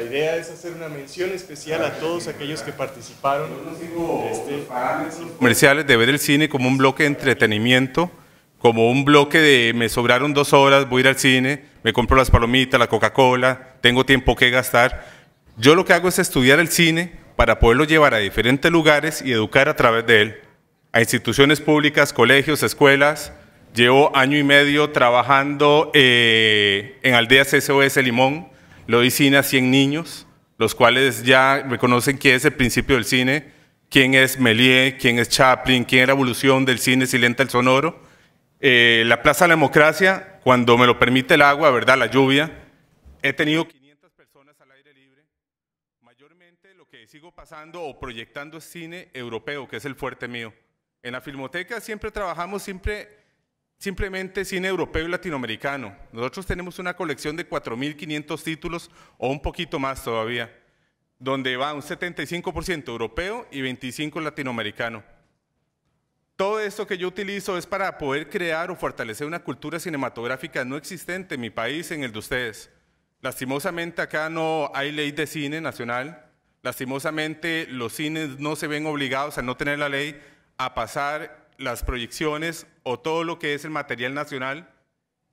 La idea es hacer una mención especial a todos aquellos que participaron este comerciales de ver el cine como un bloque de entretenimiento, como un bloque de me sobraron dos horas, voy a ir al cine, me compro las palomitas, la Coca-Cola, tengo tiempo que gastar. Yo lo que hago es estudiar el cine para poderlo llevar a diferentes lugares y educar a través de él, a instituciones públicas, colegios, escuelas. Llevo año y medio trabajando eh, en Aldeas SOS Limón, a 100 niños, los cuales ya reconocen que es el principio del cine, quién es Méliès, quién es Chaplin, quién es la evolución del cine silente al sonoro. Eh, la Plaza de la Democracia, cuando me lo permite el agua, ¿verdad? La lluvia. He tenido 500 personas al aire libre. Mayormente lo que sigo pasando o proyectando es cine europeo, que es el fuerte mío. En la filmoteca siempre trabajamos, siempre simplemente cine europeo y latinoamericano. Nosotros tenemos una colección de 4.500 títulos o un poquito más todavía, donde va un 75% europeo y 25% latinoamericano. Todo esto que yo utilizo es para poder crear o fortalecer una cultura cinematográfica no existente en mi país, en el de ustedes. Lastimosamente acá no hay ley de cine nacional. Lastimosamente los cines no se ven obligados a no tener la ley a pasar las proyecciones o todo lo que es el material nacional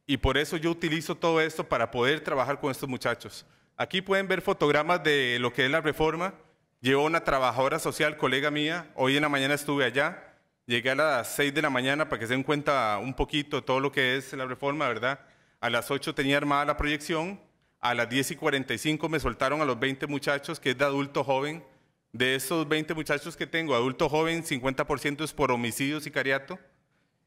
y por eso yo utilizo todo esto para poder trabajar con estos muchachos. Aquí pueden ver fotogramas de lo que es la reforma. Llevo una trabajadora social, colega mía, hoy en la mañana estuve allá, llegué a las 6 de la mañana para que se den cuenta un poquito todo lo que es la reforma, ¿verdad? A las 8 tenía armada la proyección, a las 10 y 45 me soltaron a los 20 muchachos, que es de adulto joven, de esos 20 muchachos que tengo, adulto joven, 50% es por homicidio, sicariato.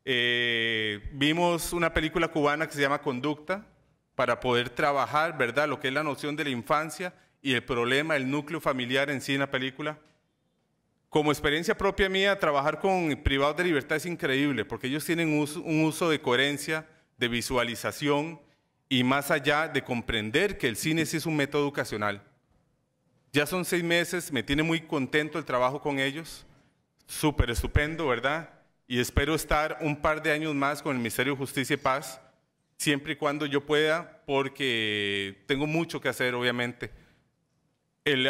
Eh, vimos una película cubana que se llama Conducta para poder trabajar, ¿verdad?, lo que es la noción de la infancia y el problema, el núcleo familiar en sí en la película. Como experiencia propia mía, trabajar con privados de libertad es increíble porque ellos tienen un uso de coherencia, de visualización y más allá de comprender que el cine es un método educacional. Ya son seis meses, me tiene muy contento el trabajo con ellos, súper estupendo, ¿verdad? Y espero estar un par de años más con el Ministerio de Justicia y Paz, siempre y cuando yo pueda, porque tengo mucho que hacer, obviamente.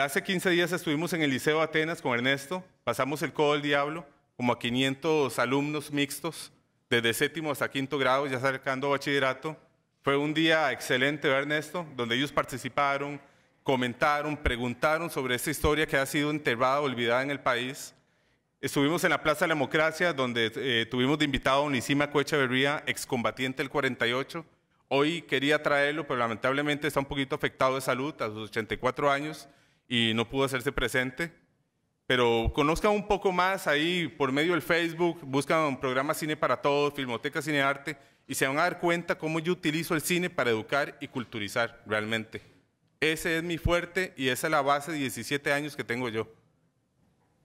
hace 15 días estuvimos en el Liceo de Atenas con Ernesto, pasamos el codo del diablo, como a 500 alumnos mixtos, desde séptimo hasta quinto grado, ya acercando bachillerato. Fue un día excelente, ¿verdad, Ernesto? Donde ellos participaron, comentaron, preguntaron sobre esta historia que ha sido enterrada, olvidada en el país. Estuvimos en la Plaza de la Democracia, donde eh, tuvimos de invitado a Onisima Cuecha Berría, excombatiente del 48. Hoy quería traerlo, pero lamentablemente está un poquito afectado de salud, a sus 84 años, y no pudo hacerse presente. Pero conozcan un poco más ahí por medio del Facebook, buscan un programa Cine para Todos, Filmoteca Cine Arte, y se van a dar cuenta cómo yo utilizo el cine para educar y culturizar realmente. Ese es mi fuerte y esa es la base de 17 años que tengo yo.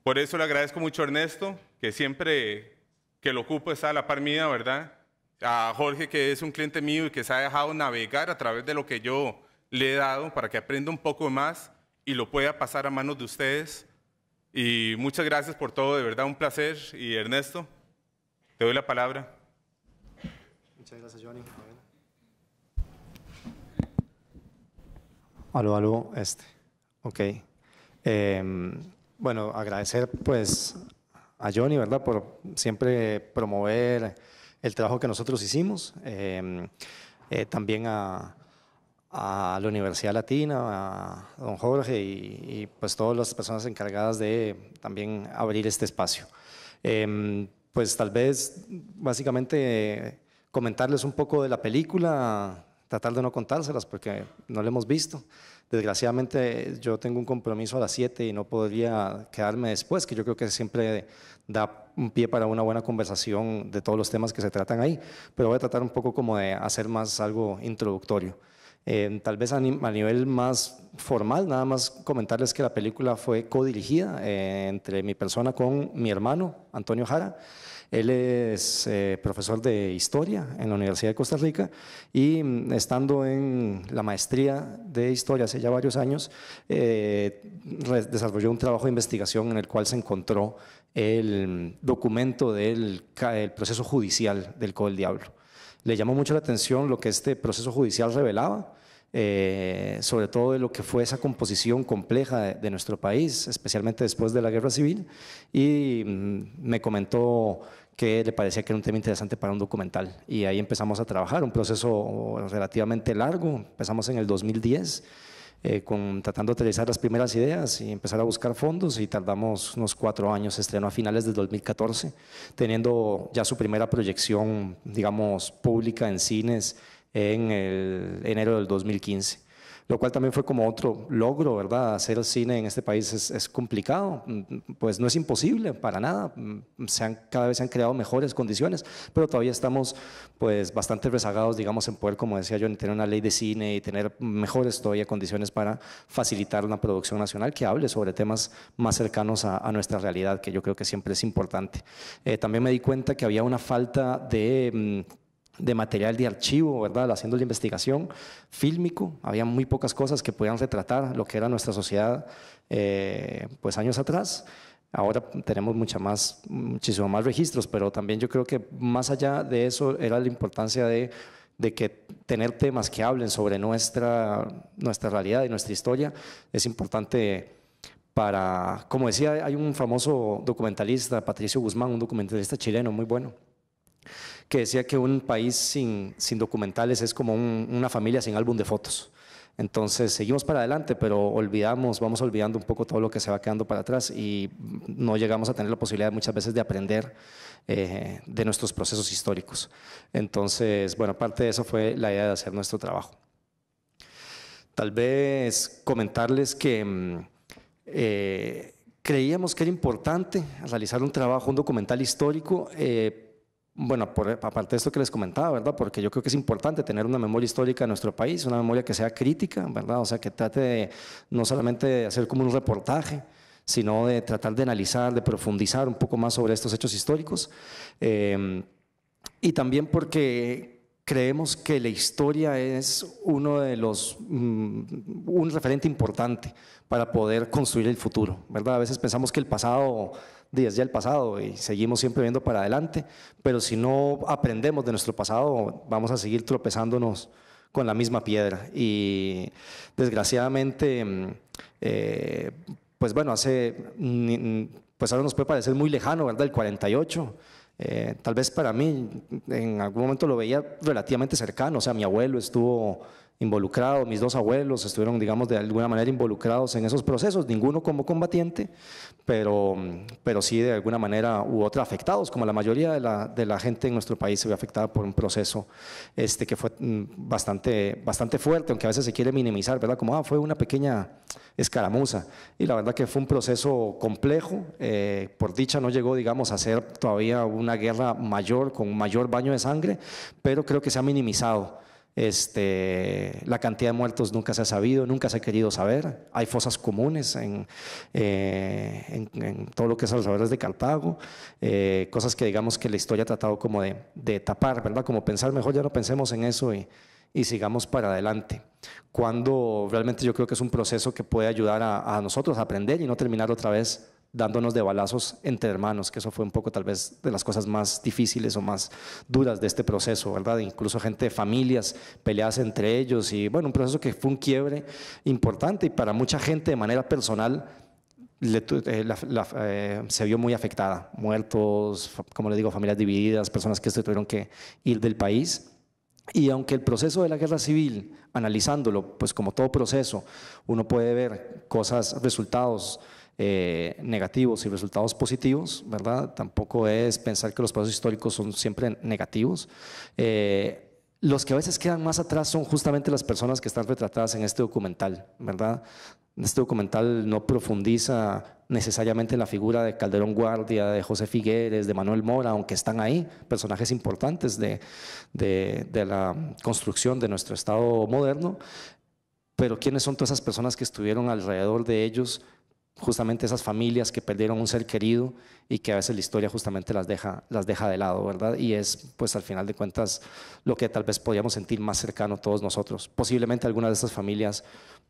Por eso le agradezco mucho a Ernesto, que siempre que lo ocupo está a la par mía, ¿verdad? A Jorge, que es un cliente mío y que se ha dejado navegar a través de lo que yo le he dado para que aprenda un poco más y lo pueda pasar a manos de ustedes. Y muchas gracias por todo, de verdad un placer. Y Ernesto, te doy la palabra. Muchas gracias, Johnny. Aló, aló, este. Ok. Em, bueno, agradecer pues a Johnny, ¿verdad? Por siempre promover el trabajo que nosotros hicimos. Em, eh, también a, la Universidad Latina, a don Jorge y, y, pues todas las personas encargadas de también abrir este espacio. Em, pues tal vez básicamente comentarles un poco de la película, tratar de no contárselas porque no lo hemos visto. Desgraciadamente yo tengo un compromiso a las 7 y no podría quedarme después, que yo creo que siempre da un pie para una buena conversación de todos los temas que se tratan ahí, pero voy a tratar un poco como de hacer más algo introductorio. Eh, tal vez a, nivel más formal, nada más comentarles que la película fue codirigida eh, entre mi persona con mi hermano, Antonio Jara, él es eh, profesor de historia en la Universidad de Costa Rica y mm, estando en la maestría de historia hace ya varios años, eh, desarrolló un trabajo de investigación en el cual se encontró el mm, documento del proceso judicial del Co del Diablo. Le llamó mucho la atención lo que este proceso judicial revelaba eh, sobre todo de lo que fue esa composición compleja de, nuestro país, especialmente después de la guerra civil, y mm, me comentó que le parecía que era un tema interesante para un documental. Y ahí empezamos a trabajar, un proceso relativamente largo, empezamos en el 2010. Eh, con, tratando de utilizar las primeras ideas y empezar a buscar fondos y tardamos unos cuatro años, estreno a finales del 2014, teniendo ya su primera proyección, digamos, pública en cines en el enero del 2015 lo cual también fue como otro logro, ¿verdad? Hacer cine en este país es, complicado, mm, pues no es imposible para nada, mm, se han, cada vez se han creado mejores condiciones, pero todavía estamos pues bastante rezagados, digamos, en poder, como decía yo, tener una ley de cine y tener mejores todavía condiciones para facilitar una producción nacional que hable sobre temas más cercanos a, nuestra realidad, que yo creo que siempre es importante. Eh, también me di cuenta que había una falta de... Mm, de material de archivo, ¿verdad? Haciendo la investigación fílmico, había muy pocas cosas que podían retratar lo que era nuestra sociedad, eh, pues años atrás. Ahora tenemos mucha más, muchísimo más registros, pero también yo creo que más allá de eso era la importancia de, de que tener temas que hablen sobre nuestra, nuestra realidad y nuestra historia es importante para, como decía, hay un famoso documentalista, Patricio Guzmán, un documentalista chileno muy bueno, que decía que un país sin, documentales es como una familia sin álbum de fotos. Entonces seguimos para adelante, pero olvidamos, vamos olvidando un poco todo lo que se va quedando para atrás y no llegamos a tener la posibilidad muchas veces de aprender eh, de nuestros procesos históricos. Entonces, bueno, parte de eso fue la idea de hacer nuestro trabajo. Tal vez comentarles que mm, eh, creíamos que era importante realizar un trabajo, un documental histórico. Eh, bueno, por, aparte de esto que les comentaba, ¿verdad? Porque yo creo que es importante tener una memoria histórica en nuestro país, una memoria que sea crítica, ¿verdad? O sea, que trate no solamente de hacer como un reportaje, sino de tratar de analizar, de profundizar un poco más sobre estos hechos históricos. Em, y también porque creemos que la historia es uno de los mm, un referente importante para poder construir el futuro, ¿verdad? A veces pensamos que el pasado es ya el pasado y seguimos siempre viendo para adelante, pero si no aprendemos de nuestro pasado, vamos a seguir tropezándonos con la misma piedra. Y desgraciadamente, mm, eh, pues bueno, hace, pues ahora nos puede parecer muy lejano, ¿verdad? El 48. Eh, tal vez para mí en algún momento lo veía relativamente cercano, o sea, mi abuelo estuvo involucrados, mis dos abuelos estuvieron, digamos, de alguna manera involucrados en esos procesos, ninguno como combatiente, pero, pero sí de alguna manera u otra afectados, como la mayoría de la, gente en nuestro país se ve afectada por un proceso este, que fue mm, bastante, bastante fuerte, aunque a veces se quiere minimizar, ¿verdad? Como, ah, fue una pequeña escaramuza, y la verdad que fue un proceso complejo, eh, por dicha no llegó, digamos, a ser todavía una guerra mayor, con mayor baño de sangre, pero creo que se ha minimizado este, la cantidad de muertos nunca se ha sabido, nunca se ha querido saber. Hay fosas comunes en, eh, en, todo lo que es a los saberes de Cartago, eh, cosas que digamos que la historia ha tratado como de, tapar, ¿verdad? Como pensar mejor, ya no pensemos en eso y, sigamos para adelante. Cuando realmente yo creo que es un proceso que puede ayudar a, a nosotros a aprender y no terminar otra vez dándonos de balazos entre hermanos, que eso fue un poco tal vez de las cosas más difíciles o más duras de este proceso, ¿verdad? Incluso gente de familias, peleadas entre ellos y bueno, un proceso que fue un quiebre importante y para mucha gente de manera personal eh, eh, se vio muy afectada, muertos, como le digo, familias divididas, personas que se tuvieron que ir del país. Y aunque el proceso de la guerra civil, analizándolo, pues como todo proceso, uno puede ver cosas, resultados, eh, negativos y resultados positivos, ¿verdad? Tampoco es pensar que los pasos históricos son siempre negativos. Eh, los que a veces quedan más atrás son justamente las personas que están retratadas en este documental, ¿verdad? Este documental no profundiza necesariamente en la figura de Calderón Guardia, de José Figueres, de Manuel Mora, aunque están ahí personajes importantes de, de la construcción de nuestro Estado moderno. Pero ¿quiénes son todas esas personas que estuvieron alrededor de ellos justamente esas familias que perdieron un ser querido y que a veces la historia justamente las deja, las deja de lado, ¿verdad? Y es, pues al final de cuentas, lo que tal vez podríamos sentir más cercano todos nosotros. Posiblemente alguna de esas familias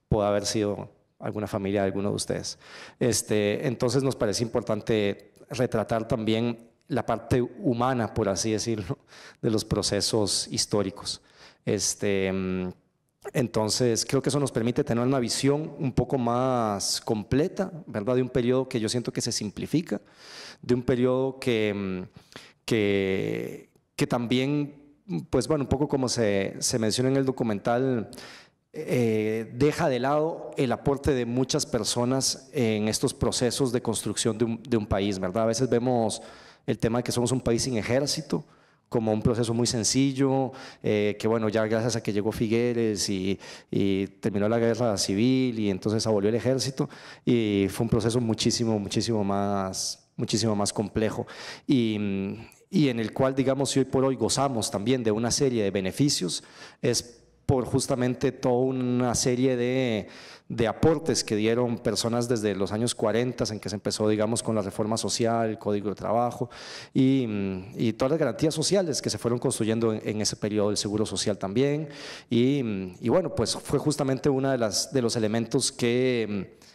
pueda haber sido alguna familia de alguno de ustedes. Este, entonces nos parece importante retratar también la parte humana, por así decirlo, de los procesos históricos. Este, mm, entonces, creo que eso nos permite tener una visión un poco más completa, ¿verdad? De un periodo que yo siento que se simplifica, de un periodo que, mm, que, también, pues bueno, un poco como se, menciona en el documental, eh, deja de lado el aporte de muchas personas en estos procesos de construcción de un, de un país, ¿verdad? A veces vemos el tema de que somos un país sin ejército, como un proceso muy sencillo, eh, que bueno, ya gracias a que llegó Figueres y, terminó la guerra civil y entonces abolió el ejército, y fue un proceso muchísimo, muchísimo más, muchísimo más complejo. Y, y en el cual, digamos, si hoy por hoy gozamos también de una serie de beneficios, es por justamente toda una serie de de aportes que dieron personas desde los años 40, en que se empezó, digamos, con la reforma social, el código de trabajo mm, y, todas las garantías sociales que se fueron construyendo en, ese periodo, el seguro social también. Mm, y, bueno, pues fue justamente uno de, de los elementos que, mm,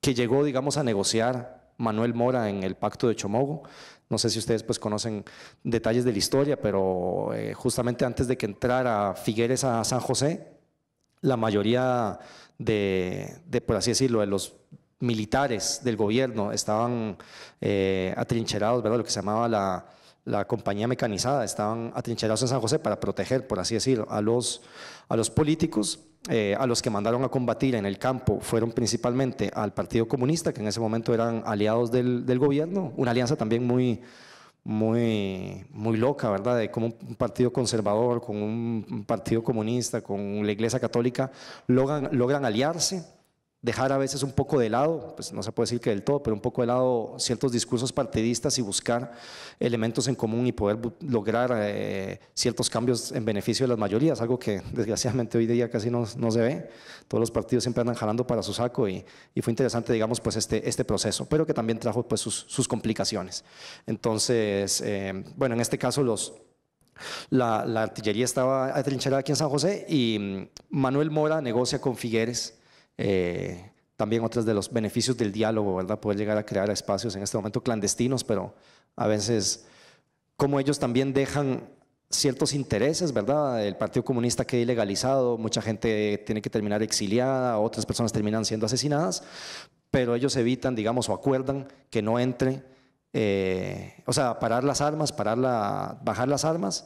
que llegó, digamos, a negociar Manuel Mora en el Pacto de Chomogo. No sé si ustedes pues conocen detalles de la historia, pero eh, justamente antes de que entrara Figueres a San José, la mayoría de, por así decirlo, de los militares del gobierno estaban eh, atrincherados, ¿verdad? Lo que se llamaba la, compañía mecanizada, estaban atrincherados en San José para proteger, por así decirlo, a los, a los políticos. Eh, a los que mandaron a combatir en el campo fueron principalmente al Partido Comunista, que en ese momento eran aliados del, del gobierno, una alianza también muy, muy, muy loca, ¿verdad? De cómo un partido conservador con un partido comunista, con la Iglesia Católica, logran, logran aliarse dejar a veces un poco de lado, pues no se puede decir que del todo, pero un poco de lado ciertos discursos partidistas y buscar elementos en común y poder lograr eh, ciertos cambios en beneficio de las mayorías, algo que desgraciadamente hoy día casi no, no se ve. Todos los partidos siempre andan jalando para su saco y, y fue interesante, digamos, pues este, este proceso, pero que también trajo pues sus, sus complicaciones. Entonces, eh, bueno, en este caso los, la, la artillería estaba atrincherada aquí en San José y mm, Manuel Mora negocia con Figueres eh, también otros de los beneficios del diálogo, ¿verdad? Poder llegar a crear espacios en este momento clandestinos, pero a veces como ellos también dejan ciertos intereses, ¿verdad? El Partido Comunista queda ilegalizado, mucha gente tiene que terminar exiliada, otras personas terminan siendo asesinadas, pero ellos evitan, digamos, o acuerdan que no entre, eh, o sea, parar las armas, parar bajar las armas,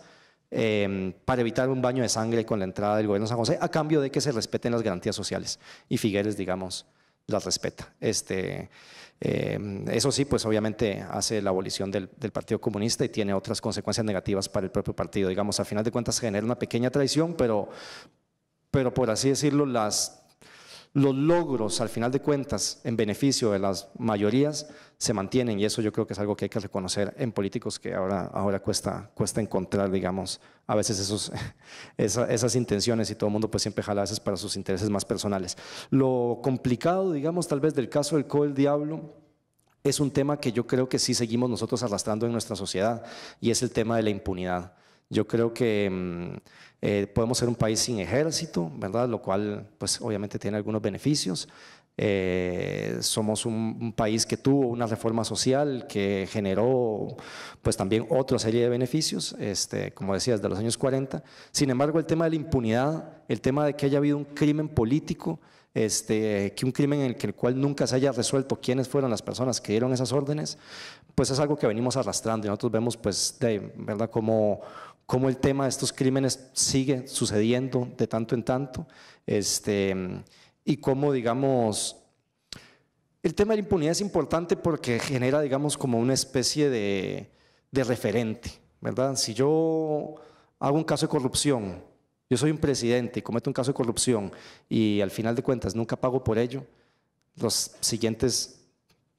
Em, para evitar un baño de sangre con la entrada del gobierno de San José, a cambio de que se respeten las garantías sociales. Y Figueres, digamos, las respeta. Este, em, eso sí, pues obviamente hace la abolición del, Partido Comunista y tiene otras consecuencias negativas para el propio partido. Digamos, al final de cuentas genera una pequeña traición, pero, pero por así decirlo, los logros al final de cuentas en beneficio de las mayorías se mantienen y eso yo creo que es algo que hay que reconocer en políticos que ahora, ahora cuesta, cuesta encontrar, digamos, a veces esos, esas intenciones y todo el mundo pues siempre jala a para sus intereses más personales. Lo complicado, digamos, tal vez del caso del Coel Diablo es un tema que yo creo que sí seguimos nosotros arrastrando en nuestra sociedad y es el tema de la impunidad. Yo creo que mm, eh, podemos ser un país sin ejército, ¿verdad? Lo cual, pues obviamente tiene algunos beneficios, eh, somos un, país que tuvo una reforma social que generó pues también otra serie de beneficios, este, como decías, de los años 40. Sin embargo, el tema de la impunidad, el tema de que haya habido un crimen político, este, que un crimen en el, cual nunca se haya resuelto quiénes fueron las personas que dieron esas órdenes, pues es algo que venimos arrastrando y nosotros vemos pues de verdad como cómo el tema de estos crímenes sigue sucediendo de tanto en tanto. Este, y cómo, digamos, el tema de la impunidad es importante porque genera, digamos, como una especie de, de referente, ¿verdad? Si yo hago un caso de corrupción, yo soy un presidente y cometo un caso de corrupción y al final de cuentas nunca pago por ello, los siguientes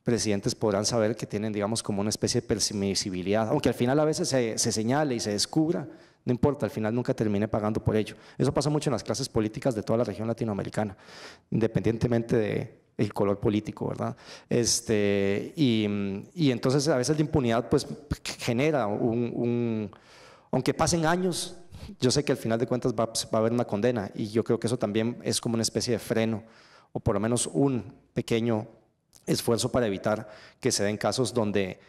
presidentes podrán saber que tienen, digamos, como una especie de permisibilidad, aunque al final a veces se, se señale y se descubra, no importa, al final nunca termine pagando por ello. Eso pasa mucho en las clases políticas de toda la región latinoamericana, independientemente de, el color político, ¿verdad? Este, y, y, entonces a veces la impunidad pues genera un, aunque pasen años, yo sé que al final de cuentas va, va, a haber una condena y yo creo que eso también es como una especie de freno o por lo menos un pequeño esfuerzo para evitar que se den casos donde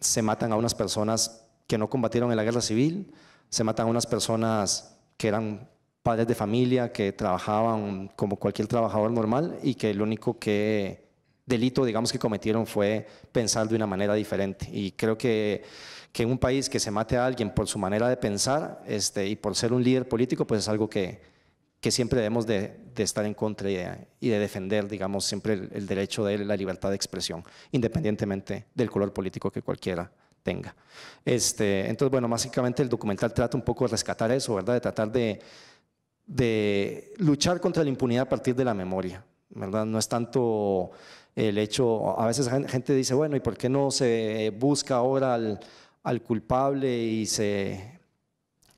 se matan a unas personas que no combatieron en la guerra civil, se matan unas personas que eran padres de familia, que trabajaban como cualquier trabajador normal y que el único que delito, digamos, que cometieron fue pensar de una manera diferente. Y creo que, que en un país que se mate a alguien por su manera de pensar este, y por ser un líder político, pues es algo que, que siempre debemos de, estar en contra y de, defender, digamos, siempre el, derecho de la libertad de expresión, independientemente del color político que cualquiera tenga. Este, entonces, bueno, básicamente el documental trata un poco de rescatar eso, ¿verdad? De tratar de, de luchar contra la impunidad a partir de la memoria, ¿verdad? No es tanto el hecho, a veces gente dice, bueno, ¿y por qué no se busca ahora al, culpable y se,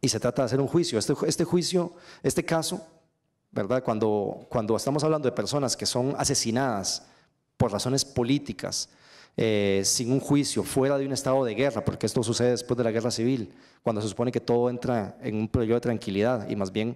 y se trata de hacer un juicio? Este, este, juicio, este caso, ¿verdad? Cuando, cuando estamos hablando de personas que son asesinadas por razones políticas, eh, sin un juicio, fuera de un estado de guerra, porque esto sucede después de la guerra civil, cuando se supone que todo entra en un periodo de tranquilidad y más bien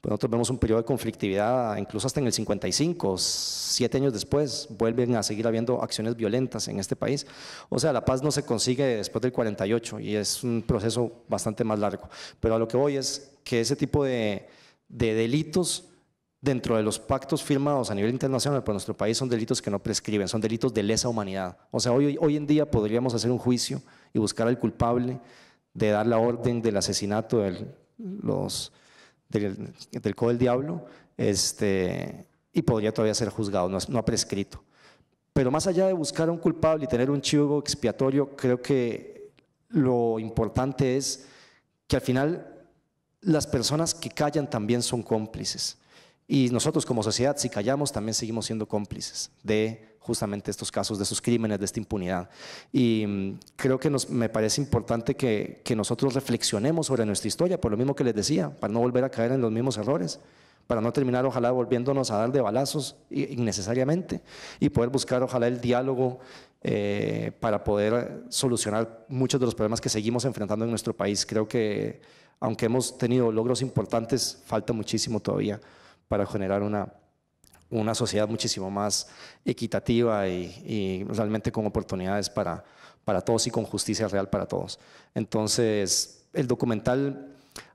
pues nosotros vemos un periodo de conflictividad, incluso hasta en el 55, siete años después, vuelven a seguir habiendo acciones violentas en este país. O sea, la paz no se consigue después del 48 y es un proceso bastante más largo. Pero a lo que voy es que ese tipo de, de delitos dentro de los pactos firmados a nivel internacional por nuestro país son delitos que no prescriben, son delitos de lesa humanidad. O sea, hoy, en día podríamos hacer un juicio y buscar al culpable de dar la orden del asesinato del, los, del, del del diablo este, y podría todavía ser juzgado, no, no ha prescrito. Pero más allá de buscar a un culpable y tener un chivo expiatorio, creo que lo importante es que al final las personas que callan también son cómplices. Y nosotros como sociedad, si callamos, también seguimos siendo cómplices de justamente estos casos, de sus crímenes, de esta impunidad. Y mm, creo que me parece importante que, nosotros reflexionemos sobre nuestra historia, por lo mismo que les decía, para no volver a caer en los mismos errores para no terminar ojalá volviéndonos a dar de balazos innecesariamente y poder buscar ojalá el diálogo eh, para poder solucionar muchos de los problemas que seguimos enfrentando en nuestro país. Creo que aunque hemos tenido logros importantes, falta muchísimo todavía para generar una, sociedad muchísimo más equitativa y, realmente con oportunidades para, todos y con justicia real para todos. Entonces, el documental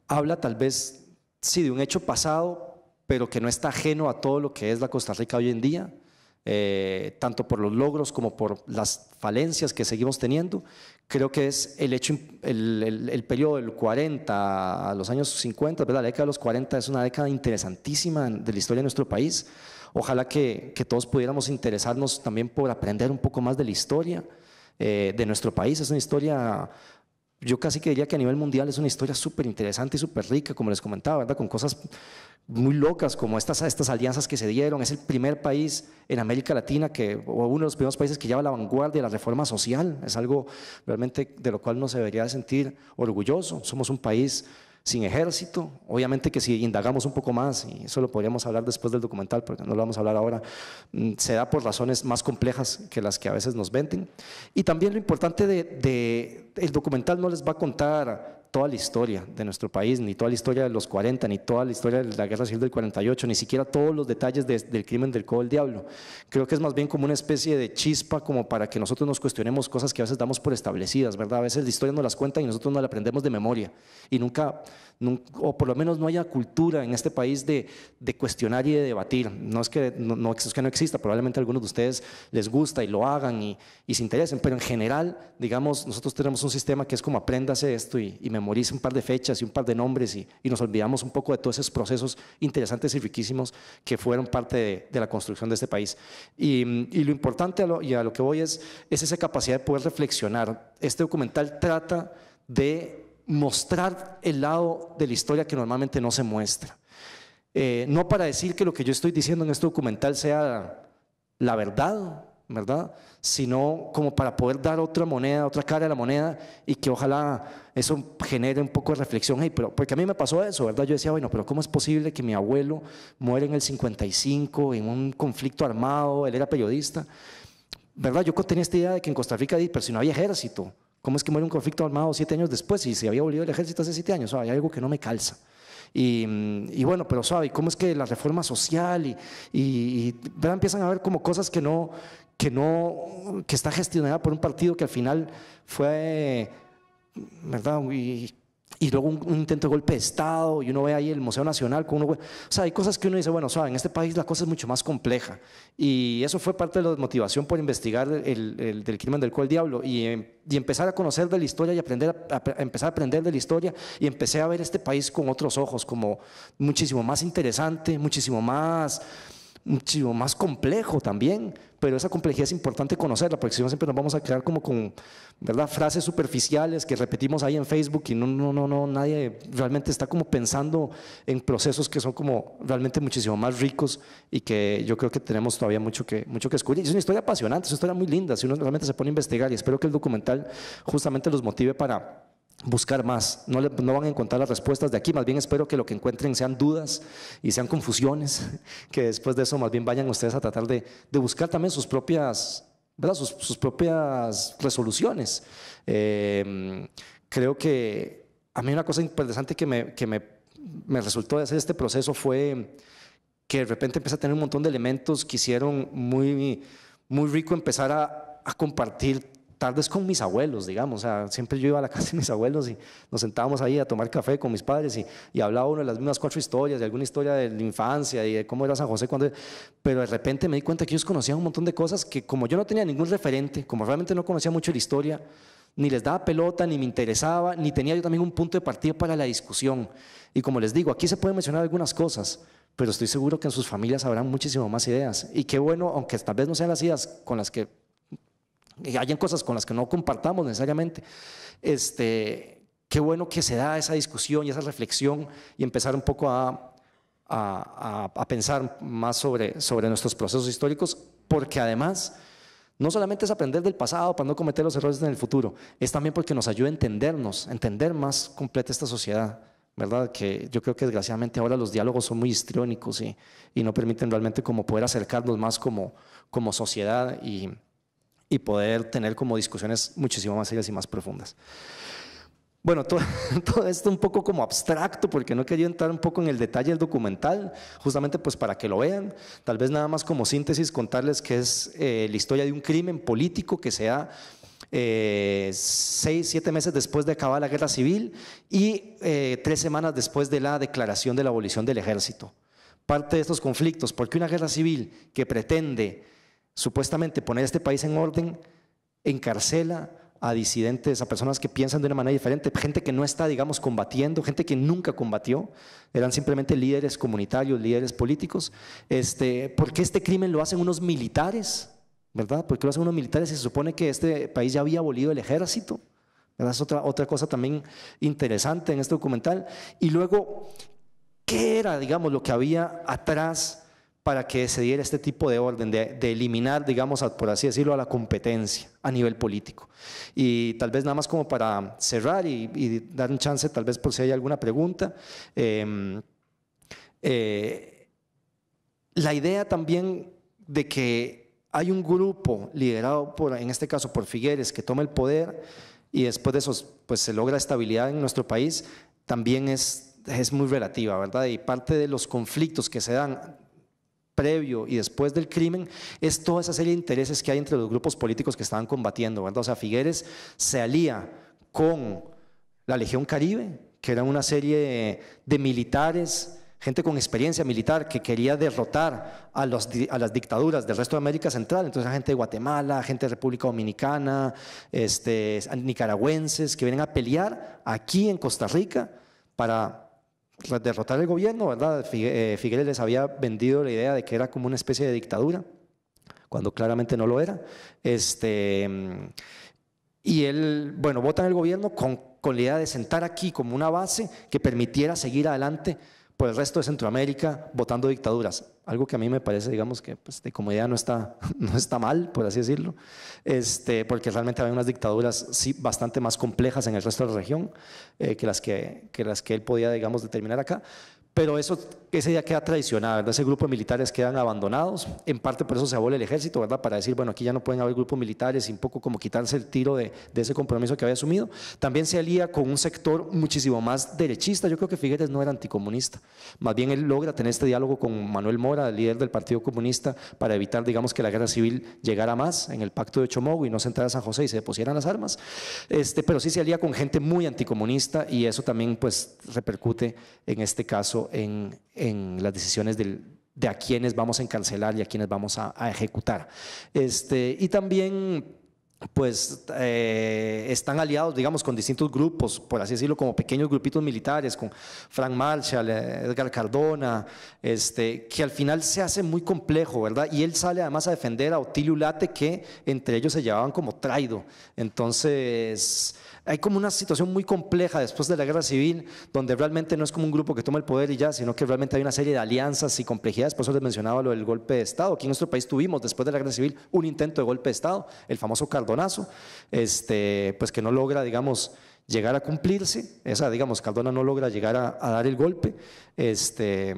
habla tal vez, sí, de un hecho pasado, pero que no está ajeno a todo lo que es la Costa Rica hoy en día, eh, tanto por los logros como por las falencias que seguimos teniendo, creo que es el hecho, el, periodo del 40 a los años 50, ¿verdad? la década de los 40 es una década interesantísima de la historia de nuestro país. Ojalá que, todos pudiéramos interesarnos también por aprender un poco más de la historia eh, de nuestro país. Es una historia yo casi que diría que a nivel mundial es una historia súper interesante y súper rica, como les comentaba, ¿verdad? Con cosas muy locas como estas, estas alianzas que se dieron. Es el primer país en América Latina que, o uno de los primeros países que lleva la vanguardia de la reforma social. Es algo realmente de lo cual no se debería sentir orgulloso. Somos un país sin ejército. Obviamente que si indagamos un poco más, y eso lo podríamos hablar después del documental, porque no lo vamos a hablar ahora, mm, se da por razones más complejas que las que a veces nos venden. Y también lo importante de, el documental no les va a contar toda la historia de nuestro país, ni toda la historia de los 40, ni toda la historia de la guerra civil del 48, ni siquiera todos los detalles del crimen del codo del diablo. Creo que es más bien como una especie de chispa como para que nosotros nos cuestionemos cosas que a veces damos por establecidas, ¿verdad? A veces la historia nos las cuenta y nosotros no la aprendemos de memoria y nunca, nunca o por lo menos no haya cultura en este país de, de cuestionar y de debatir. No es, que no, que no exista, probablemente a algunos de ustedes les gusta y lo hagan y, se interesen, pero en general, digamos, nosotros tenemos un sistema que es como apréndase esto y, y morirse un par de fechas y un par de nombres y, nos olvidamos un poco de todos esos procesos interesantes y riquísimos que fueron parte de, la construcción de este país. Y, lo importante y a lo que voy es, es esa capacidad de poder reflexionar. Este documental trata de mostrar el lado de la historia que normalmente no se muestra. Eh, no para decir que lo que yo estoy diciendo en este documental sea la verdad ¿verdad? Sino como para poder dar otra moneda, otra cara a la moneda y que ojalá eso genere un poco de reflexión. pero, porque a mí me pasó eso, ¿verdad? Yo decía, bueno, pero ¿cómo es posible que mi abuelo muera en el 55 en un conflicto armado? Él era periodista, ¿verdad? Yo tenía esta idea de que en Costa Rica, pero si no había ejército, ¿cómo es que muere un conflicto armado siete años después y se había abolido el ejército hace siete años? hay algo que no me calza. Y, bueno, pero suave, ¿cómo es que la reforma social y, y, y empiezan a ver como cosas que no, que, no, que está gestionada por un partido que al final fue, ¿verdad? Y, y luego un, intento de golpe de Estado, y uno ve ahí el Museo Nacional, con uno, o sea, hay cosas que uno dice, bueno, o en este país la cosa es mucho más compleja. Y eso fue parte de la motivación por investigar el, el del crimen del cual diablo y, em, y, empezar a conocer de la historia y aprender empezar a aprender de la historia y empecé a ver este país con otros ojos, como muchísimo más interesante, muchísimo más, muchísimo más complejo también, pero esa complejidad es importante conocerla, porque si no siempre nos vamos a quedar como con ¿verdad? frases superficiales que repetimos ahí en Facebook y no, no, no, no, nadie realmente está como pensando en procesos que son como realmente muchísimo más ricos y que yo creo que tenemos todavía mucho que, mucho que escuchar. Es una historia apasionante, es una historia muy linda, si uno realmente se pone a investigar y espero que el documental justamente los motive para buscar más. No, van a encontrar las respuestas de aquí, más bien espero que lo que encuentren sean dudas y sean confusiones, que después de eso más bien vayan ustedes a tratar de, buscar también sus propias, ¿verdad? Sus, propias resoluciones. Eh, creo que a mí una cosa interesante que, me, que me, resultó de hacer este proceso fue que de repente empecé a tener un montón de elementos que hicieron muy, muy rico empezar a, a compartir Tardes con mis abuelos, digamos. O sea, siempre yo iba a la casa de mis abuelos y nos sentábamos ahí a tomar café con mis padres y, y hablaba uno de las mismas cuatro historias, de alguna historia de la infancia y de cómo era San José cuando... Pero de repente me di cuenta que ellos conocían un montón de cosas que como yo no tenía ningún referente, como realmente no conocía mucho la historia, ni les daba pelota, ni me interesaba, ni tenía yo también un punto de partida para la discusión. Y como les digo, aquí se pueden mencionar algunas cosas, pero estoy seguro que en sus familias habrán muchísimo más ideas. Y qué bueno, aunque tal vez no sean las ideas con las que hayan cosas con las que no compartamos necesariamente, este, qué bueno que se da esa discusión y esa reflexión y empezar un poco a, a, a, pensar más sobre, sobre nuestros procesos históricos, porque además no solamente es aprender del pasado para no cometer los errores en el futuro, es también porque nos ayuda a entendernos, entender más completa esta sociedad. ¿verdad? Que yo creo que desgraciadamente ahora los diálogos son muy histriónicos y, y no permiten realmente como poder acercarnos más como, como sociedad y, y poder tener como discusiones muchísimo más serias y más profundas. Bueno, todo, esto un poco como abstracto, porque no quería entrar un poco en el detalle del documental, justamente pues para que lo vean. Tal vez nada más como síntesis contarles que es eh, la historia de un crimen político que sea eh, seis, siete meses después de acabar la guerra civil y eh, tres semanas después de la declaración de la abolición del ejército. Parte de estos conflictos, porque una guerra civil que pretende supuestamente poner este país en orden, encarcela a disidentes, a personas que piensan de una manera diferente, gente que no está, digamos, combatiendo, gente que nunca combatió, eran simplemente líderes comunitarios, líderes políticos. Este, ¿Por qué este crimen lo hacen unos militares? ¿Verdad? ¿Por qué lo hacen unos militares si se supone que este país ya había abolido el ejército? Es otra, otra cosa también interesante en este documental. Y luego, ¿qué era, digamos, lo que había atrás para que se diera este tipo de orden, de, eliminar, digamos, por así decirlo, a la competencia a nivel político. Y tal vez nada más como para cerrar y, dar un chance, tal vez por si hay alguna pregunta. Em, eh, la idea también de que hay un grupo liderado, por, en este caso por Figueres, que toma el poder y después de eso pues, se logra estabilidad en nuestro país, también es, es muy relativa, ¿verdad? Y parte de los conflictos que se dan previo y después del crimen, es toda esa serie de intereses que hay entre los grupos políticos que estaban combatiendo. ¿verdad? O sea, Figueres se alía con la Legión Caribe, que era una serie de, militares, gente con experiencia militar que quería derrotar a, las dictaduras del resto de América Central. Entonces, gente de Guatemala, gente de República Dominicana, este, nicaragüenses que vienen a pelear aquí en Costa Rica para derrotar el gobierno, ¿verdad? Eh, Figueres les había vendido la idea de que era como una especie de dictadura, cuando claramente no lo era. Este, y él, bueno, vota en el gobierno con, con la idea de sentar aquí como una base que permitiera seguir adelante por pues, el resto de Centroamérica votando dictaduras, algo que a mí me parece, digamos, que pues, de comodidad no está, no está mal, por así decirlo, este, porque realmente hay unas dictaduras sí, bastante más complejas en el resto de la región eh, que, las que, que las que él podía, digamos, determinar acá. Pero eso, ese día queda tradicional ¿verdad? Ese grupo de militares quedan abandonados. En parte por eso se abole el ejército, ¿verdad? Para decir, bueno, aquí ya no pueden haber grupos militares y un poco como quitarse el tiro de, ese compromiso que había asumido. También se alía con un sector muchísimo más derechista. Yo creo que Figueres no era anticomunista. Más bien él logra tener este diálogo con Manuel Mora, el líder del Partido Comunista, para evitar, digamos, que la guerra civil llegara más en el pacto de y no se entrara a San José y se pusieran las armas. Este, pero sí se alía con gente muy anticomunista y eso también, pues, repercute en este caso en, las decisiones de a quienes vamos a encarcelar y a quienes vamos a, ejecutar. Este, y también pues eh, están aliados, digamos, con distintos grupos, por así decirlo, como pequeños grupitos militares, con Frank Marshall, Edgar Cardona, este, que al final se hace muy complejo, ¿verdad? Y él sale además a defender a Otilio Late, que entre ellos se llevaban como traido. Entonces hay como una situación muy compleja después de la guerra civil, donde realmente no es como un grupo que toma el poder y ya, sino que realmente hay una serie de alianzas y complejidades. Por eso les mencionaba lo del golpe de Estado. Aquí en nuestro país tuvimos, después de la guerra civil, un intento de golpe de Estado, el famoso Cardonazo, este, pues que no logra, digamos, llegar a cumplirse. Esa, digamos, Caldona no logra llegar a, dar el golpe. Este,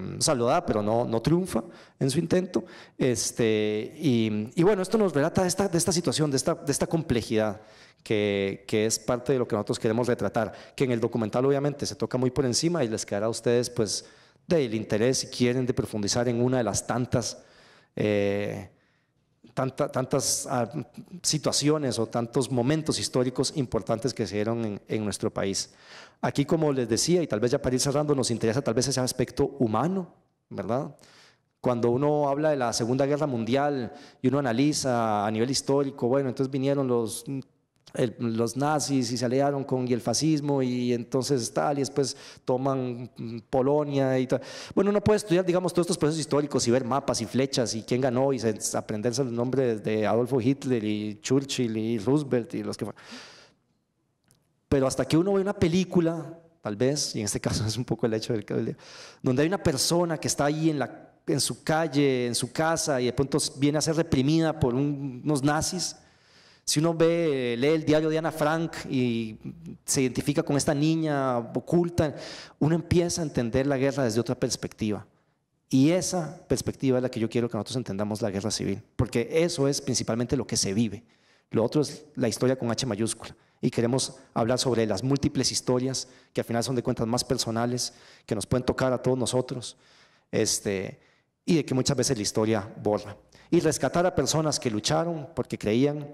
pero no, no triunfa en su intento. Este, y, bueno, esto nos relata de esta, de esta situación, de esta, de esta complejidad. Que, es parte de lo que nosotros queremos retratar, que en el documental obviamente se toca muy por encima y les quedará a ustedes pues del interés si quieren de profundizar en una de las tantas eh, tantas ah, situaciones o tantos momentos históricos importantes que se dieron en, en, nuestro país. Aquí, como les decía, y tal vez ya para ir cerrando, nos interesa tal vez ese aspecto humano, ¿verdad? Cuando uno habla de la Segunda Guerra Mundial y uno analiza a nivel histórico, bueno, entonces vinieron los los nazis y se aliaron con el fascismo y entonces tal, y después toman Polonia y Bueno, uno puede estudiar, digamos, todos estos procesos históricos y ver mapas y flechas y quién ganó y aprenderse los nombres de Adolfo Hitler y Churchill y Roosevelt y los que fueron. Pero hasta que uno ve una película, tal vez, y en este caso es un poco el hecho del día, donde hay una persona que está ahí en la en su calle, en su casa, y de pronto viene a ser reprimida por unos nazis si uno ve, lee el diario de Ana Frank y se identifica con esta niña oculta, uno empieza a entender la guerra desde otra perspectiva. Y esa perspectiva es la que yo quiero que nosotros entendamos la guerra civil, porque eso es principalmente lo que se vive. Lo otro es la historia con H mayúscula. Y queremos hablar sobre las múltiples historias, que al final son de cuentas más personales, que nos pueden tocar a todos nosotros, este, y de que muchas veces la historia borra. Y rescatar a personas que lucharon porque creían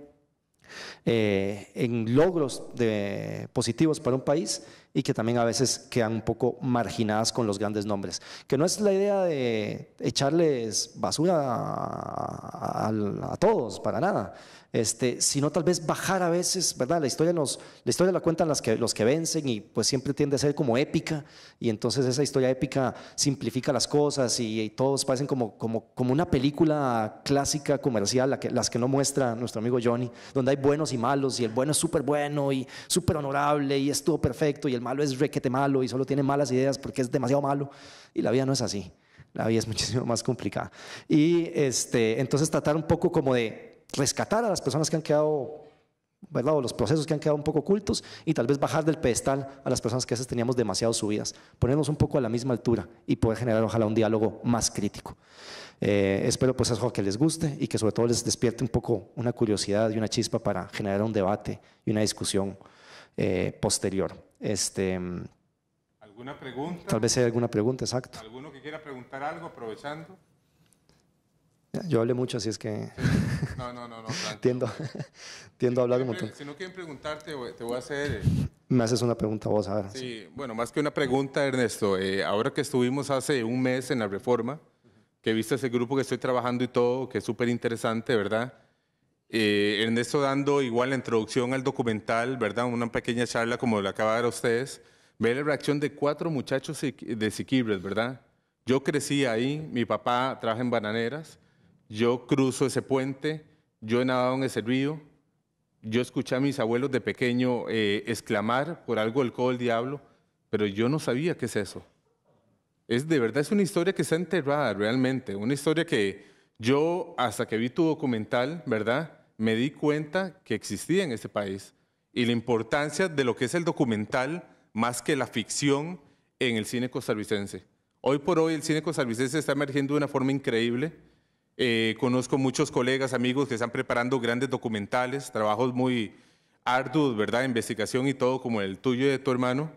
eh, en logros positivos para un país, y que también a veces quedan un poco marginadas con los grandes nombres. Que no es la idea de echarles basura a, todos, para nada, este, sino tal vez bajar a veces, ¿verdad? La historia, nos, la, historia la cuentan las que, los que vencen y pues siempre tiende a ser como épica y entonces esa historia épica simplifica las cosas y, todos parecen como, como, como una película clásica comercial, la que, las que no muestra nuestro amigo Johnny, donde hay buenos y malos y el bueno es súper bueno y súper honorable y estuvo perfecto y el malo es requete malo y solo tiene malas ideas porque es demasiado malo. Y la vida no es así. La vida es muchísimo más complicada. Y este, entonces tratar un poco como de rescatar a las personas que han quedado, ¿verdad? O los procesos que han quedado un poco ocultos y tal vez bajar del pedestal a las personas que a veces teníamos demasiado subidas. Ponernos un poco a la misma altura y poder generar ojalá un diálogo más crítico. Eh, espero pues eso que les guste y que sobre todo les despierte un poco una curiosidad y una chispa para generar un debate y una discusión eh, posterior. Este, mm, ¿Alguna pregunta? Tal vez hay alguna pregunta, exacto. ¿Alguno que quiera preguntar algo aprovechando? Yo hablé mucho, así es que... No, no, no, no. tiendo, a hablar un montón. Si no quieren preguntarte, te voy a hacer... Eh, Me haces una pregunta vos, a Sí, bueno, más que una pregunta, Ernesto. Eh, ahora que estuvimos hace un mes en la reforma, que viste ese grupo que estoy trabajando y todo, que es súper interesante, ¿verdad? Eh, Ernesto dando igual la introducción al documental, ¿verdad? Una pequeña charla como la acaba de dar ustedes. Ve la reacción de cuatro muchachos de Siquibres, ¿verdad? Yo crecí ahí, mi papá trabaja en bananeras, yo cruzo ese puente, yo he nadado en ese río, yo escuché a mis abuelos de pequeño eh, exclamar por algo el codo del diablo, pero yo no sabía qué es eso. Es de verdad, es una historia que está enterrada realmente, una historia que yo, hasta que vi tu documental, ¿verdad? me di cuenta que existía en ese país y la importancia de lo que es el documental más que la ficción en el cine costarricense. Hoy por hoy el cine costarricense está emergiendo de una forma increíble. Eh, conozco muchos colegas, amigos que están preparando grandes documentales, trabajos muy arduos, ¿verdad? Investigación y todo como el tuyo y de tu hermano.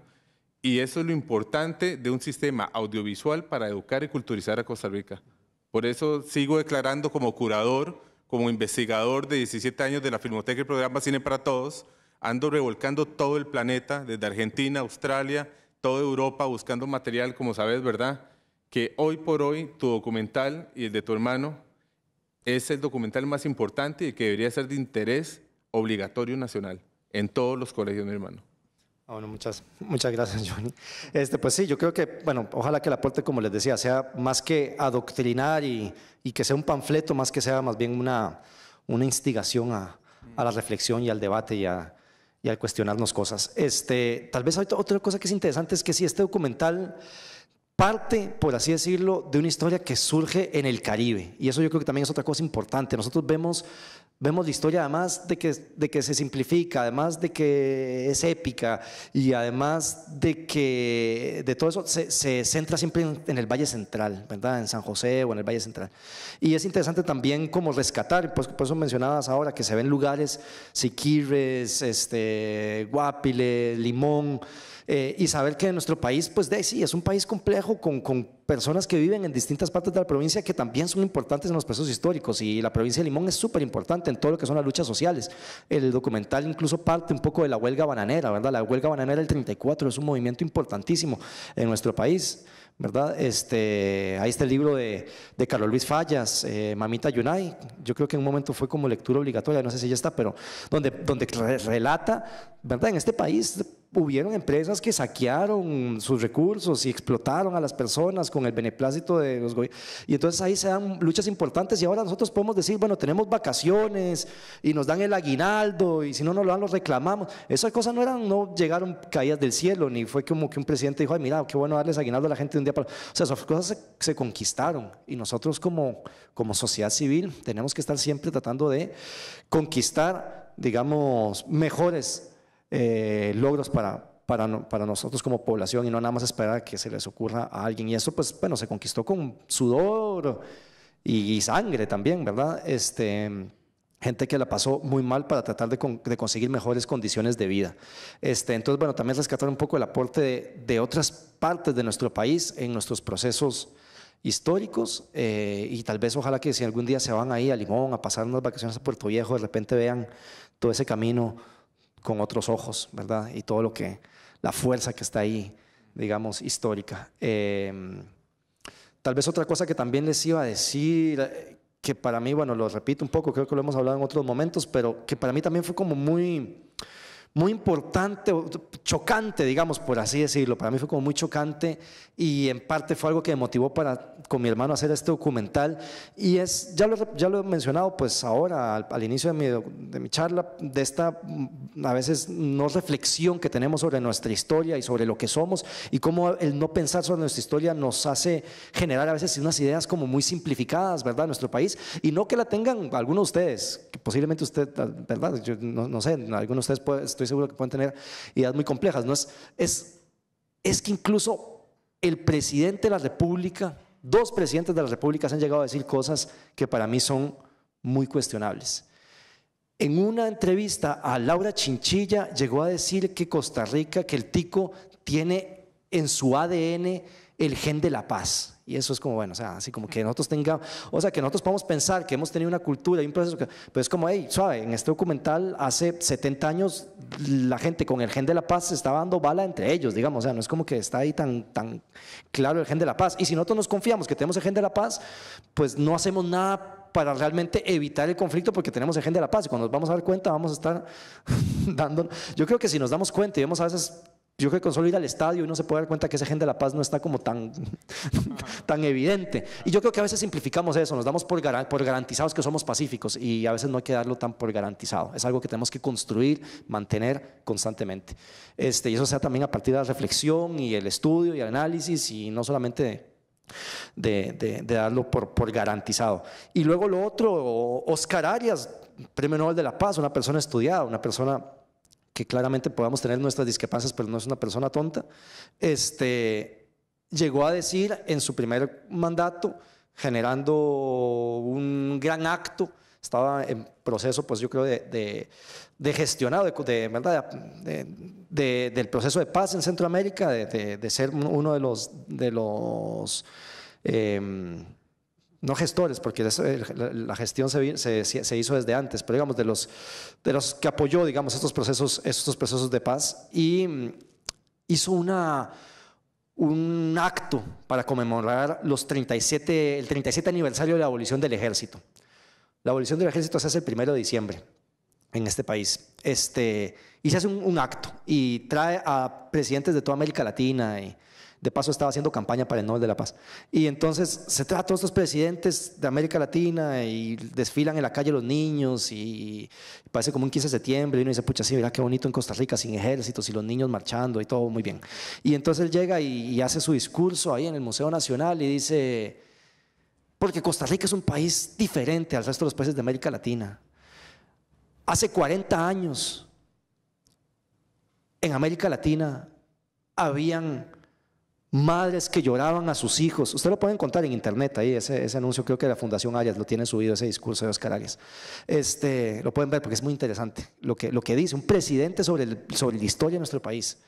Y eso es lo importante de un sistema audiovisual para educar y culturizar a Costa Rica. Por eso sigo declarando como curador como investigador de 17 años de la Filmoteca y programa Cine para Todos, ando revolcando todo el planeta, desde Argentina, Australia, toda Europa, buscando material, como sabes, ¿verdad? Que hoy por hoy tu documental y el de tu hermano es el documental más importante y que debería ser de interés obligatorio nacional en todos los colegios, mi hermano. Ah, bueno, muchas, muchas gracias, Johnny. Este, pues sí, yo creo que, bueno, ojalá que el aporte, como les decía, sea más que adoctrinar y, y que sea un panfleto, más que sea más bien una, una instigación a, a la reflexión y al debate y, a, y al cuestionarnos cosas. Este, tal vez otra cosa que es interesante es que sí, este documental parte, por así decirlo, de una historia que surge en el Caribe. Y eso yo creo que también es otra cosa importante. Nosotros vemos Vemos la historia además de que, de que se simplifica, además de que es épica y además de que de todo eso se, centra siempre en, el Valle Central, ¿verdad? En San José o en el Valle Central. Y es interesante también como rescatar, pues, por eso mencionabas ahora que se ven lugares, Siquirres, este, Guapile, Limón. Eh, y saber que nuestro país, pues sí, es un país complejo con, personas que viven en distintas partes de la provincia que también son importantes en los procesos históricos y la provincia de Limón es súper importante en todo lo que son las luchas sociales. El documental incluso parte un poco de la huelga bananera, ¿verdad? La huelga bananera del 34 es un movimiento importantísimo en nuestro país. ¿verdad? Este, ahí está el libro de, Carlos Luis Fallas, eh, Mamita Yunay, yo creo que en un momento fue como lectura obligatoria, no sé si ya está, pero donde, donde relata, ¿verdad? En este país hubieron empresas que saquearon sus recursos y explotaron a las personas con el beneplácito de los gobiernos. Y entonces ahí se dan luchas importantes y ahora nosotros podemos decir, bueno, tenemos vacaciones y nos dan el aguinaldo y si no nos lo dan, lo reclamamos. Esas cosas no eran, no llegaron caídas del cielo, ni fue como que un presidente dijo, ay, mira, qué bueno darles aguinaldo a la gente un día para O sea, esas cosas se, conquistaron y nosotros como, como sociedad civil tenemos que estar siempre tratando de conquistar, digamos, mejores eh, logros para, para, nosotros como población y no nada más esperar que se les ocurra a alguien. Y eso, pues, bueno, se conquistó con sudor y, sangre también, ¿verdad? Este, gente que la pasó muy mal para tratar de, conseguir mejores condiciones de vida. Este, entonces, bueno, también rescatar un poco el aporte de, otras partes de nuestro país en nuestros procesos históricos eh, y tal vez ojalá que si algún día se van ahí a Limón a pasar unas vacaciones a Puerto Viejo, de repente vean todo ese camino con otros ojos, ¿verdad? Y todo lo que, la fuerza que está ahí, digamos, histórica. Em, tal vez otra cosa que también les iba a decir, eh, que para mí, bueno, lo repito un poco, creo que lo hemos hablado en otros momentos, pero que para mí también fue como muy muy importante, chocante, digamos, por así decirlo. Para mí fue como muy chocante y en parte fue algo que me motivó para, con mi hermano, hacer este documental. Y es, ya lo, ya lo he mencionado, pues ahora, al, inicio de mi, de mi charla, de esta, mm, a veces, no reflexión que tenemos sobre nuestra historia y sobre lo que somos y cómo el no pensar sobre nuestra historia nos hace generar a veces unas ideas como muy simplificadas, ¿verdad?, en nuestro país. Y no que la tengan algunos de ustedes, que posiblemente usted, ¿verdad?, Yo no, sé, algunos de ustedes estoy seguro que pueden tener ideas muy complejas. No es, es que incluso el presidente de la República, dos presidentes de la República han llegado a decir cosas que para mí son muy cuestionables. En una entrevista a Laura Chinchilla llegó a decir que Costa Rica, que el tico tiene en su ADN el gen de la paz. Y eso es como, bueno, o sea, así como que nosotros tengamos, o sea, que nosotros podemos pensar que hemos tenido una cultura y un proceso que, pues como, hey, suave, en este documental hace 70 años la gente con el gen de la paz se estaba dando bala entre ellos, digamos, o sea, no es como que está ahí tan, tan claro el gen de la paz. Y si nosotros nos confiamos que tenemos el gen de la paz, pues no hacemos nada para realmente evitar el conflicto porque tenemos el gen de la paz y cuando nos vamos a dar cuenta vamos a estar dando, yo creo que si nos damos cuenta y vemos a veces yo creo que con solo ir al estadio uno se puede dar cuenta que esa gente de la paz no está como tan, tan evidente. Y yo creo que a veces simplificamos eso, nos damos por, garantizados que somos pacíficos y a veces no hay que darlo tan por garantizado. Es algo que tenemos que construir, mantener constantemente. Este, y eso sea también a partir de la reflexión y el estudio y el análisis y no solamente de, darlo por, por, garantizado. Y luego lo otro, Oscar Arias, Premio Nobel de la Paz, una persona estudiada, una persona que claramente podamos tener nuestras discrepancias, pero no es una persona tonta, este, llegó a decir en su primer mandato, generando un gran acto, estaba en proceso, pues yo creo, de, de, gestionado, de, de, del proceso de paz en Centroamérica, de, ser uno de los, de los em, no gestores, porque eh, la gestión se, hizo desde antes, pero digamos, de los, que apoyó, digamos, estos procesos, estos procesos de paz y mm, hizo una, un acto para conmemorar los 37, el 37 aniversario de la abolición del ejército. La abolición del ejército se hace el 1 de diciembre en este país. Este, y se hace un, un acto y trae a presidentes de toda América Latina y de paso estaba haciendo campaña para el Nobel de la Paz. Y entonces se trata todos estos presidentes de América Latina y desfilan en la calle los niños y, parece como un 15 de septiembre y uno dice, pucha, sí, mira qué bonito en Costa Rica sin ejércitos y los niños marchando y todo muy bien. Y entonces él llega y, y hace su discurso ahí en el Museo Nacional y dice, porque Costa Rica es un país diferente al resto de los países de América Latina. Hace 40 años en América Latina habían madres que lloraban a sus hijos. Usted lo pueden encontrar en internet ahí, ese, anuncio creo que la Fundación Arias lo tiene subido, ese discurso de Oscar Arias. Este, lo pueden ver porque es muy interesante lo que, lo que dice un presidente sobre, sobre la historia de nuestro país.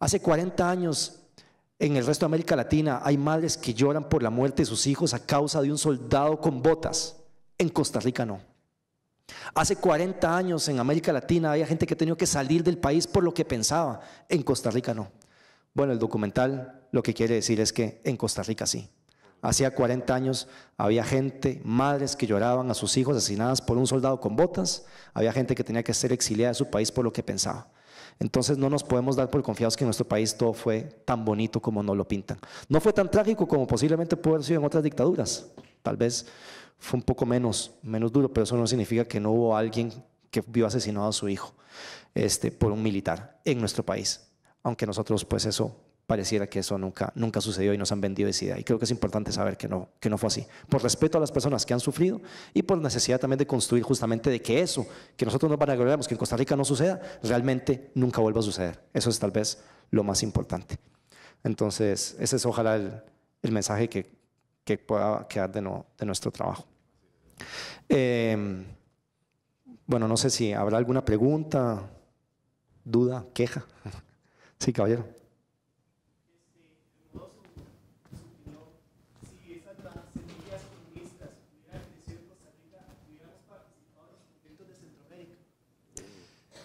Hace 40 años en el resto de América Latina hay madres que lloran por la muerte de sus hijos a causa de un soldado con botas. En Costa Rica no. Hace 40 años en América Latina había gente que tenía que salir del país por lo que pensaba. En Costa Rica no. Bueno, el documental lo que quiere decir es que en Costa Rica sí. Hacía 40 años había gente, madres que lloraban a sus hijos asesinadas por un soldado con botas, había gente que tenía que ser exiliada de su país por lo que pensaba. Entonces no nos podemos dar por confiados que en nuestro país todo fue tan bonito como nos lo pintan. No fue tan trágico como posiblemente pudo haber sido en otras dictaduras. Tal vez fue un poco menos, menos duro, pero eso no significa que no hubo alguien que vio asesinado a su hijo este, por un militar en nuestro país. Aunque nosotros pues eso pareciera que eso nunca, nunca sucedió y nos han vendido esa idea. Y creo que es importante saber que no, que no fue así. Por respeto a las personas que han sufrido y por necesidad también de construir justamente de que eso, que nosotros no vanagloriamos, que en Costa Rica no suceda, realmente nunca vuelva a suceder. Eso es tal vez lo más importante. Entonces, ese es ojalá el, mensaje que, pueda quedar de, de nuestro trabajo. Em, bueno, no sé si habrá alguna pregunta, duda, queja. Sí, caballero.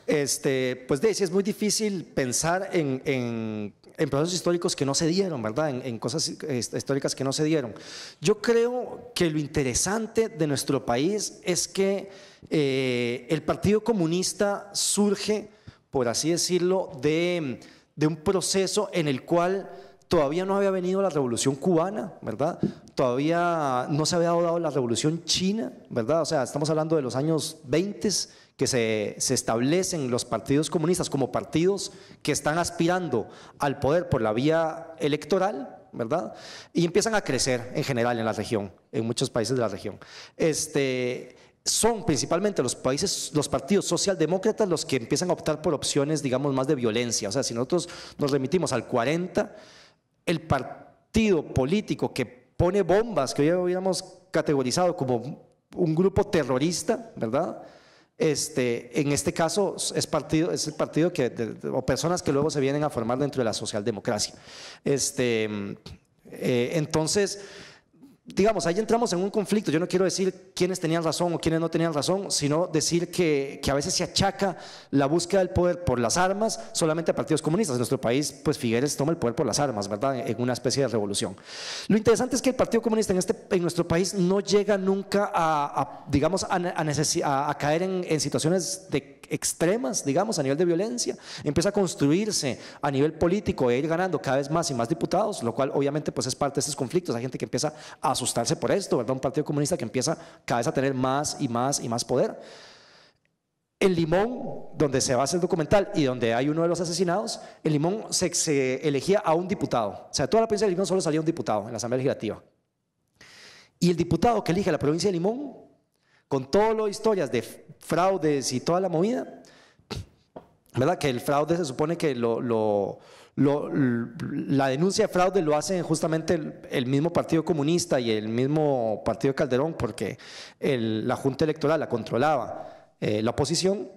Este, pues de, es muy difícil pensar en, procesos históricos que no se dieron, ¿verdad? En, cosas este, históricas que no se dieron. Yo creo que lo interesante de nuestro país es que eh, el Partido Comunista surge, por así decirlo, de, de un proceso en el cual todavía no había venido la revolución cubana, ¿verdad? Todavía no se había dado la revolución china, ¿verdad? O sea, estamos hablando de los años 20 que se, se, establecen los partidos comunistas como partidos que están aspirando al poder por la vía electoral, ¿verdad? Y empiezan a crecer en general en la región, en muchos países de la región. Este, son principalmente los países, los partidos socialdemócratas los que empiezan a optar por opciones, digamos, más de violencia. O sea, si nosotros nos remitimos al 40, el partido político que pone bombas, que hoy habíamos categorizado como un grupo terrorista, ¿verdad? Este, en este caso es, partido, es el partido que, o personas que luego se vienen a formar dentro de la socialdemocracia. Este, eh, entonces, digamos, ahí entramos en un conflicto. Yo no quiero decir quiénes tenían razón o quiénes no tenían razón, sino decir que, a veces se achaca la búsqueda del poder por las armas solamente a partidos comunistas. En nuestro país, pues Figueres toma el poder por las armas, ¿verdad? En una especie de revolución. Lo interesante es que el Partido Comunista en, este, en nuestro país no llega nunca a, digamos, a, caer en, situaciones de extremas, digamos, a nivel de violencia, empieza a construirse a nivel político e ir ganando cada vez más y más diputados, lo cual obviamente pues es parte de estos conflictos, hay gente que empieza a asustarse por esto, ¿verdad? Un partido comunista que empieza cada vez a tener más y más y más poder. En Limón, donde se va hacer el documental y donde hay uno de los asesinados, en Limón se, elegía a un diputado. O sea, toda la provincia de Limón solo salía un diputado en la Asamblea Legislativa. Y el diputado que elige a la provincia de Limón, con todas las historias de fraudes y toda la movida, ¿verdad? Que el fraude se supone que lo la denuncia de fraude lo hacen justamente el, mismo Partido Comunista y el mismo Partido Calderón, porque la Junta Electoral la controlaba eh, la oposición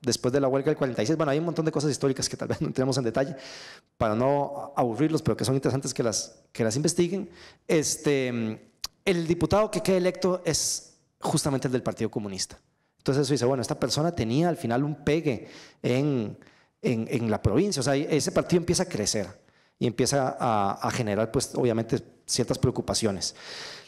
después de la huelga del 46. Bueno, hay un montón de cosas históricas que tal vez no entremos en detalle para no aburrirlos, pero que son interesantes que las, que las investiguen. Este, el diputado que queda electo es justamente el del Partido Comunista. Entonces eso dice, bueno, esta persona tenía al final un pegue en en, la provincia. O sea, ese partido empieza a crecer y empieza a, generar, pues, obviamente, ciertas preocupaciones.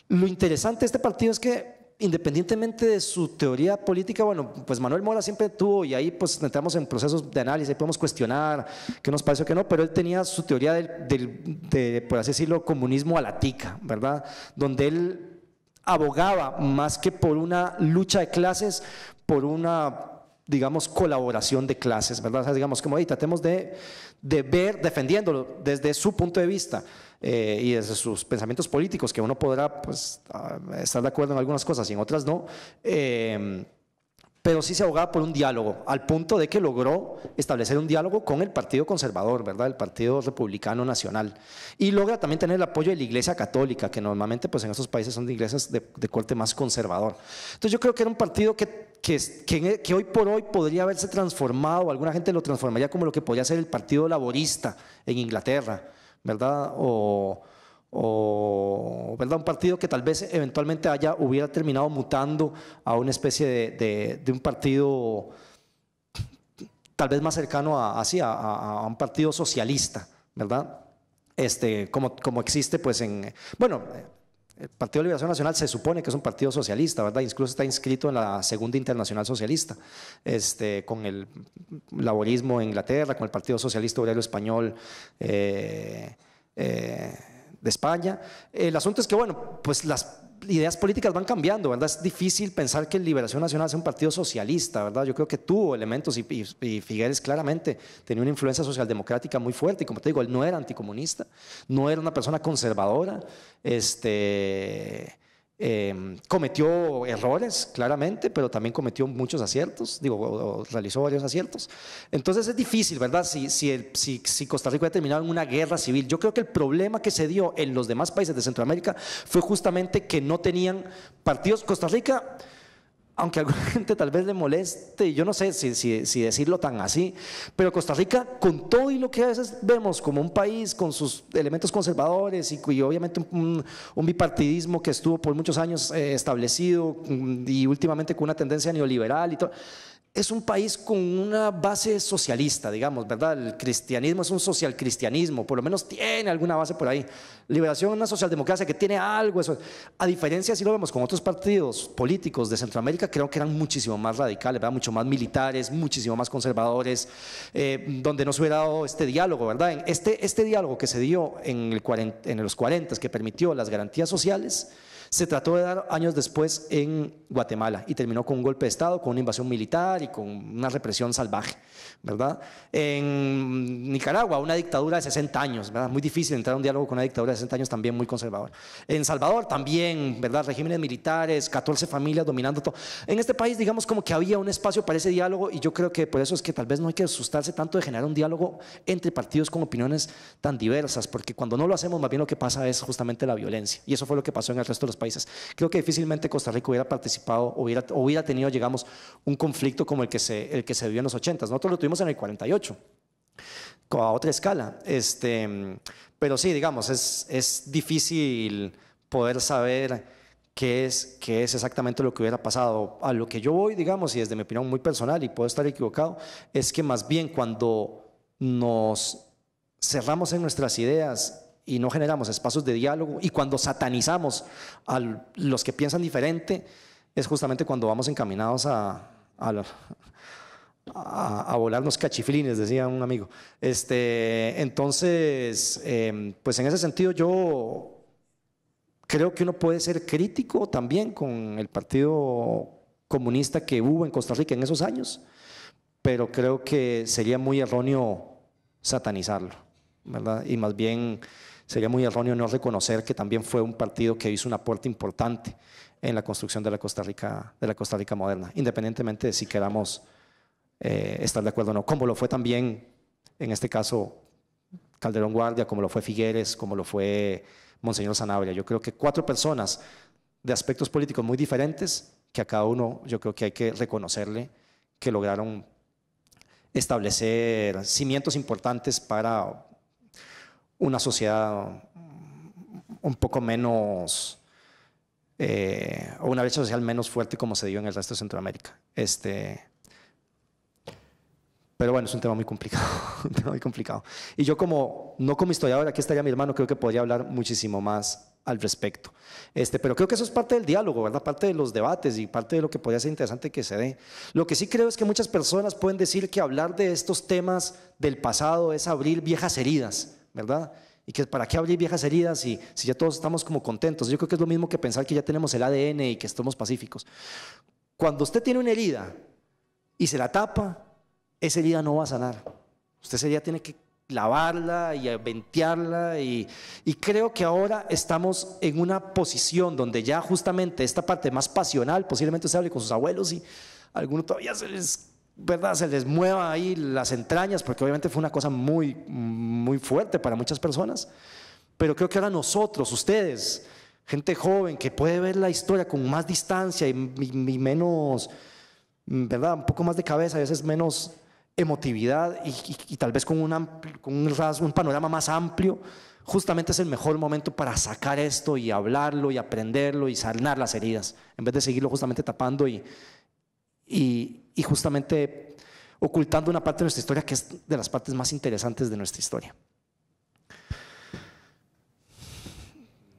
Lo interesante de este partido es que, independientemente de su teoría política, bueno, pues Manuel Mora siempre tuvo, y ahí pues entramos en procesos de análisis, ahí podemos cuestionar qué nos parece o qué no, pero él tenía su teoría del, de, por así decirlo, comunismo a la tica, ¿verdad? Donde él abogaba más que por una lucha de clases, por una digamos, colaboración de clases, ¿verdad? O sea, digamos, como ahí tratemos de, de, ver, defendiéndolo desde su punto de vista eh, y desde sus pensamientos políticos, que uno podrá pues, ah, estar de acuerdo en algunas cosas y en otras no, em, pero sí se abogaba por un diálogo, al punto de que logró establecer un diálogo con el Partido Conservador, ¿verdad? El Partido Republicano Nacional. Y logra también tener el apoyo de la Iglesia Católica, que normalmente pues, en estos países son de iglesias de corte más conservador. Entonces yo creo que era un partido que que, e, que, hoy por hoy podría haberse transformado, alguna gente lo transformaría como lo que podría ser el Partido Laborista en Inglaterra, ¿verdad? O, ¿verdad? un partido que tal vez eventualmente haya, hubiera terminado mutando a una especie de, un partido tal vez más cercano a, a, a un partido socialista, ¿verdad? Este, como, como existe pues en, bueno, el Partido de Liberación Nacional se supone que es un partido socialista, ¿verdad? Incluso está inscrito en la Segunda Internacional Socialista, este, con el laborismo en Inglaterra, con el Partido Socialista Obrero Español eh, eh, de España. El asunto es que, bueno, pues las ideas políticas van cambiando, ¿verdad? Es difícil pensar que Liberación Nacional sea un partido socialista, ¿verdad? Yo creo que tuvo elementos y, Figueres claramente tenía una influencia socialdemocrática muy fuerte y como te digo, él no era anticomunista, no era una persona conservadora, este Em, cometió errores, claramente, pero también cometió muchos aciertos, digo, realizó varios aciertos. Entonces es difícil, ¿verdad? Si, si, si, Costa Rica ha terminado en una guerra civil, yo creo que el problema que se dio en los demás países de Centroamérica fue justamente que no tenían partidos. Costa Rica aunque a alguna gente tal vez le moleste, yo no sé si, decirlo tan así, pero Costa Rica, con todo y lo que a veces vemos como un país con sus elementos conservadores y, obviamente un, bipartidismo que estuvo por muchos años eh, establecido mm, y últimamente con una tendencia neoliberal y todo es un país con una base socialista, digamos, ¿verdad? El cristianismo es un social cristianismo, por lo menos tiene alguna base por ahí. Liberación, una socialdemocracia que tiene algo. A diferencia, si lo vemos con otros partidos políticos de Centroamérica, creo que eran muchísimo más radicales, ¿verdad? Mucho más militares, muchísimo más conservadores, eh, donde no se hubiera dado este diálogo, ¿verdad? Este, este diálogo que se dio en, el en los 40, que permitió las garantías sociales, se trató de dar años después en Guatemala y terminó con un golpe de Estado, con una invasión militar y con una represión salvaje, ¿verdad? En Nicaragua, una dictadura de 60 años, ¿verdad? Muy difícil entrar a un diálogo con una dictadura de 60 años también muy conservadora. En Salvador también, ¿verdad? Regímenes militares, 14 familias dominando todo. En este país, digamos, como que había un espacio para ese diálogo y yo creo que por eso es que tal vez no hay que asustarse tanto de generar un diálogo entre partidos con opiniones tan diversas, porque cuando no lo hacemos, más bien lo que pasa es justamente la violencia. Y eso fue lo que pasó en el resto de los Creo que difícilmente Costa Rica hubiera participado, hubiera, hubiera tenido, digamos, un conflicto como el que se, el que se vivió en los 80. Nosotros lo tuvimos en el 48 a otra escala. Este, pero sí, digamos, es, es difícil poder saber qué es, qué es exactamente lo que hubiera pasado. A lo que yo voy, digamos, y desde mi opinión muy personal, y puedo estar equivocado, es que más bien cuando nos cerramos en nuestras ideas y no generamos espacios de diálogo y cuando satanizamos a los que piensan diferente, es justamente cuando vamos encaminados a, a, cachiflines, decía un amigo. Este, entonces, em, pues en ese sentido yo creo que uno puede ser crítico también con el Partido Comunista que hubo en Costa Rica en esos años, pero creo que sería muy erróneo satanizarlo, ¿verdad? Y más bien sería muy erróneo no reconocer que también fue un partido que hizo un aporte importante en la construcción de la Costa Rica, de la Costa Rica moderna, independientemente de si queramos eh, estar de acuerdo o no, como lo fue también, en este caso, Calderón Guardia, como lo fue Figueres, como lo fue Monseñor Sanabria. Yo creo que cuatro personas de aspectos políticos muy diferentes, que a cada uno yo creo que hay que reconocerle que lograron establecer cimientos importantes para una sociedad un poco menos, eh, o una brecha social menos fuerte como se dio en el resto de Centroamérica. Este, pero bueno, es un tema muy complicado, muy complicado. Y yo como, no como historiador, aquí estaría mi hermano, creo que podría hablar muchísimo más al respecto. Este, pero creo que eso es parte del diálogo, ¿verdad? Parte de los debates y parte de lo que podría ser interesante que se dé. Lo que sí creo es que muchas personas pueden decir que hablar de estos temas del pasado es abrir viejas heridas, ¿verdad? Y que para qué abrir viejas heridas si, si ya todos estamos como contentos. Yo creo que es lo mismo que pensar que ya tenemos el ADN y que estamos pacíficos. Cuando usted tiene una herida y se la tapa, esa herida no va a sanar. Usted esa herida tiene que lavarla y ventearla y, y, creo que ahora estamos en una posición donde ya justamente esta parte más pasional, posiblemente se hable con sus abuelos y alguno todavía se les ¿verdad? Se les mueva ahí las entrañas, porque obviamente fue una cosa muy, muy fuerte para muchas personas. Pero creo que ahora nosotros, ustedes, gente joven que puede ver la historia con más distancia y, menos, ¿verdad? Un poco más de cabeza, a veces menos emotividad y, tal vez con, un, panorama más amplio, justamente es el mejor momento para sacar esto y hablarlo y aprenderlo y sanar las heridas, en vez de seguirlo justamente tapando y, y justamente ocultando una parte de nuestra historia que es de las partes más interesantes de nuestra historia.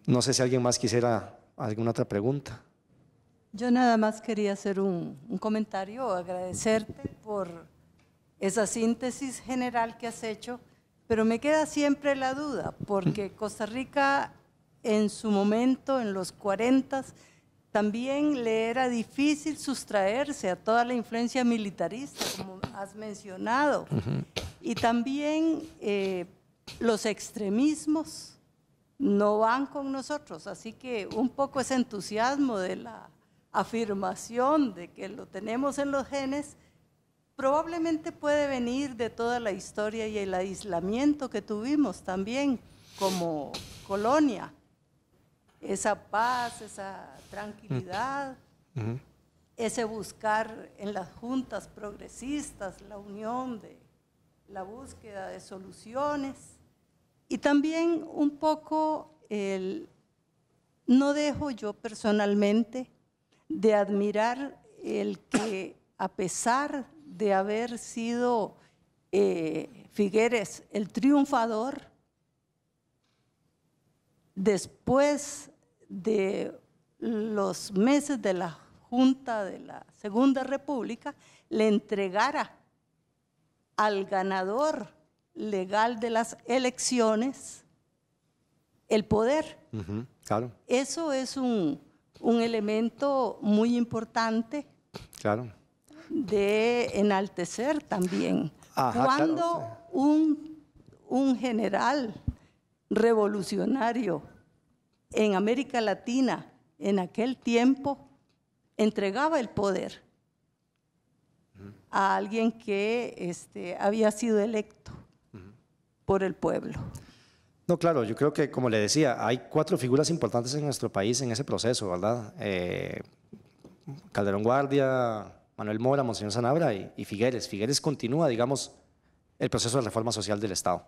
No sé si alguien más quisiera alguna otra pregunta. Yo nada más quería hacer un, comentario, agradecerte por esa síntesis general que has hecho, pero me queda siempre la duda, porque Costa Rica en su momento, en los 40, también le era difícil sustraerse a toda la influencia militarista, como has mencionado. Y también eh, los extremismos no van con nosotros, así que un poco ese entusiasmo de la afirmación de que lo tenemos en los genes probablemente puede venir de toda la historia y el aislamiento que tuvimos también como colonia esa paz, esa tranquilidad, mm. ese buscar en las juntas progresistas la unión de la búsqueda de soluciones y también un poco no dejo yo personalmente de admirar el que a pesar de haber sido eh, Figueres el triunfador, después de los meses de la Junta de la Segunda República, le entregara al ganador legal de las elecciones el poder. claro. Eso es un, elemento muy importante claro. de enaltecer también. Cuando un, un general revolucionario en América Latina en aquel tiempo entregaba el poder a alguien que este, había sido electo por el pueblo. No, claro, yo creo que, como le decía, hay cuatro figuras importantes en nuestro país en ese proceso, ¿verdad? Eh, Calderón Guardia, Manuel Mora, Monseñor Zanabra y, y, Figueres. Figueres continúa, digamos, el proceso de reforma social del Estado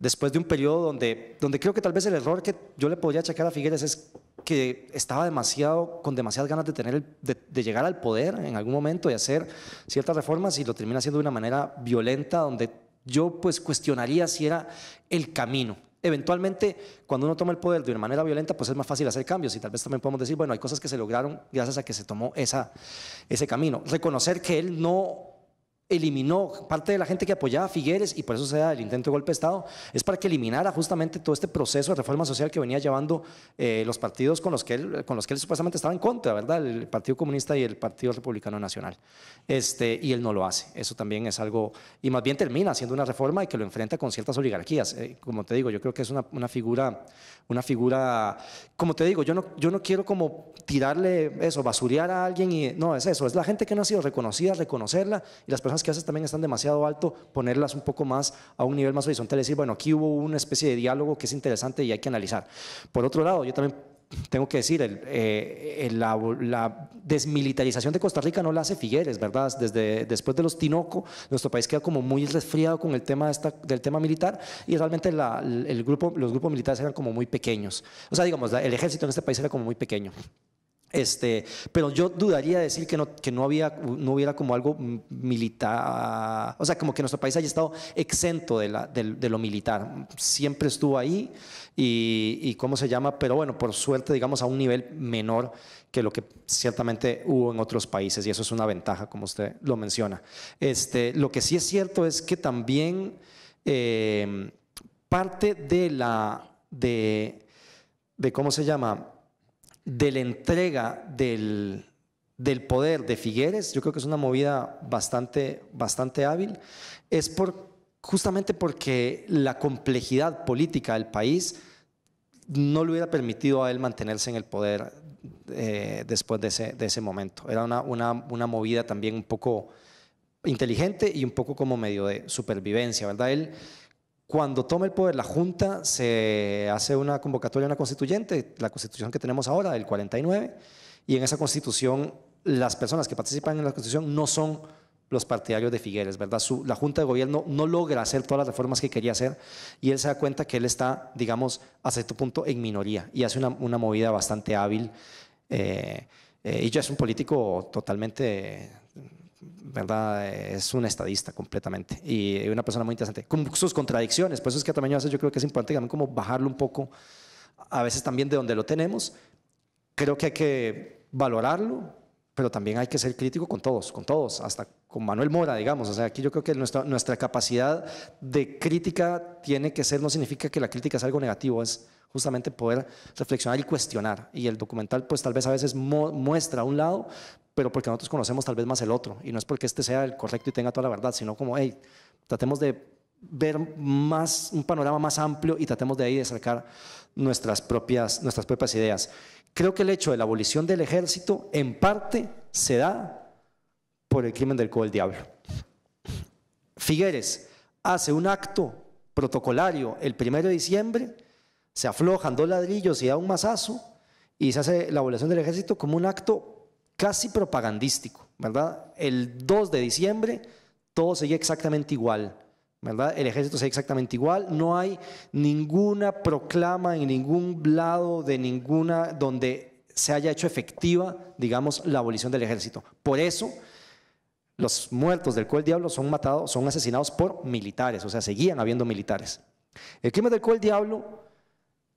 después de un periodo donde, donde creo que tal vez el error que yo le podría achacar a Figueres es que estaba demasiado, con demasiadas ganas de, tener de, llegar al poder en algún momento y hacer ciertas reformas y lo termina haciendo de una manera violenta donde yo pues cuestionaría si era el camino. Eventualmente, cuando uno toma el poder de una manera violenta, pues es más fácil hacer cambios y tal vez también podemos decir, bueno, hay cosas que se lograron gracias a que se tomó esa, ese camino. Reconocer que él no eliminó parte de la gente que apoyaba a Figueres y por eso se da el intento de golpe de Estado, es para que eliminara justamente todo este proceso de reforma social que venía llevando eh, los partidos con los, que él, con los que él supuestamente estaba en contra, ¿verdad? El Partido Comunista y el Partido Republicano Nacional. Este, y él no lo hace. Eso también es algo, y más bien termina haciendo una reforma y que lo enfrenta con ciertas oligarquías. Eh, como te digo, yo creo que es una, figura, una figura, como te digo, yo no, yo no quiero como tirarle eso, basurear a alguien y no, es eso, es la gente que no ha sido reconocida, reconocerla y las personas que haces también están demasiado alto, ponerlas un poco más a un nivel más horizontal, decir, bueno, aquí hubo una especie de diálogo que es interesante y hay que analizar. Por otro lado, yo también tengo que decir, el, eh, la, desmilitarización de Costa Rica no la hace Figueres, ¿verdad? Desde después de los Tinoco, nuestro país queda como muy resfriado con el tema esta, del tema militar y realmente el grupo, los grupos militares eran como muy pequeños. O sea, digamos, el ejército en este país era como muy pequeño. Este, pero yo dudaría decir que no, que no, había, no hubiera como algo militar, o sea, como que nuestro país haya estado exento de, la, de, lo militar. Siempre estuvo ahí y, cómo se llama, pero bueno, por suerte, digamos, a un nivel menor que lo que ciertamente hubo en otros países y eso es una ventaja, como usted lo menciona. Este, lo que sí es cierto es que también eh, parte de la, de, de, ¿cómo se llama? de la entrega del, poder de Figueres, yo creo que es una movida bastante, bastante hábil, es por, justamente porque la complejidad política del país no le hubiera permitido a él mantenerse en el poder eh, después de ese, momento. Era una, una, movida también un poco inteligente y un poco como medio de supervivencia, ¿verdad? Él cuando toma el poder la Junta, se hace una convocatoria, una constituyente, la constitución que tenemos ahora, del 49, y en esa constitución las personas que participan en la constitución no son los partidarios de Figueres, ¿verdad? la Junta de Gobierno no logra hacer todas las reformas que quería hacer y él se da cuenta que él está, digamos, a cierto punto en minoría y hace una, una movida bastante hábil. Eh, eh, y ya es un político totalmente ¿verdad? Es un estadista completamente y una persona muy interesante, con sus contradicciones, por pues eso es que también a yo creo que es importante también como bajarlo un poco, a veces también de donde lo tenemos, creo que hay que valorarlo, pero también hay que ser crítico con todos, con todos, hasta con Manuel Mora, digamos. O sea, aquí yo creo que nuestra, capacidad de crítica tiene que ser, no significa que la crítica es algo negativo, es justamente poder reflexionar y cuestionar. Y el documental, pues tal vez a veces muestra a un lado, pero porque nosotros conocemos tal vez más el otro. Y no es porque este sea el correcto y tenga toda la verdad, sino como, hey, tratemos de ver más, un panorama más amplio y tratemos de ahí de sacar nuestras propias, nuestras propias ideas. Creo que el hecho de la abolición del ejército en parte se da por el crimen del co del diablo. Figueres hace un acto protocolario el primero de diciembre, se aflojan dos ladrillos y da un mazazo y se hace la abolición del ejército como un acto casi propagandístico, ¿verdad? El 2 de diciembre todo seguía exactamente igual, ¿verdad? El ejército seguía exactamente igual, no hay ninguna proclama en ningún lado de ninguna donde se haya hecho efectiva, digamos, la abolición del ejército. Por eso los muertos del cual diablo son matados, son asesinados por militares, o sea, seguían habiendo militares. El crimen del cual diablo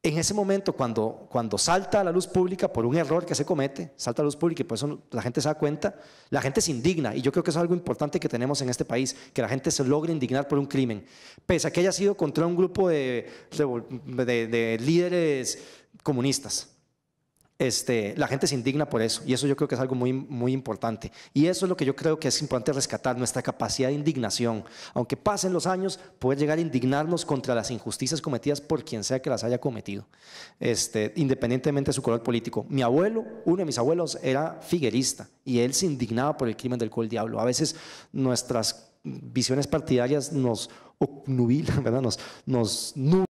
en ese momento, cuando, cuando salta a la luz pública por un error que se comete, salta a la luz pública y por eso la gente se da cuenta, la gente se indigna. Y yo creo que eso es algo importante que tenemos en este país, que la gente se logre indignar por un crimen. Pese a que haya sido contra un grupo de líderes comunistas. Este, la gente se indigna por eso. Y eso yo creo que es algo muy, muy importante. Y eso es lo que yo creo que es importante rescatar, nuestra capacidad de indignación. Aunque pasen los años, poder llegar a indignarnos contra las injusticias cometidas por quien sea que las haya cometido, este, independientemente de su color político. Mi abuelo, uno de mis abuelos, era figuerista y él se indignaba por el crimen del col diablo. A veces nuestras visiones partidarias nos obnubilan, ¿verdad? Nos, nos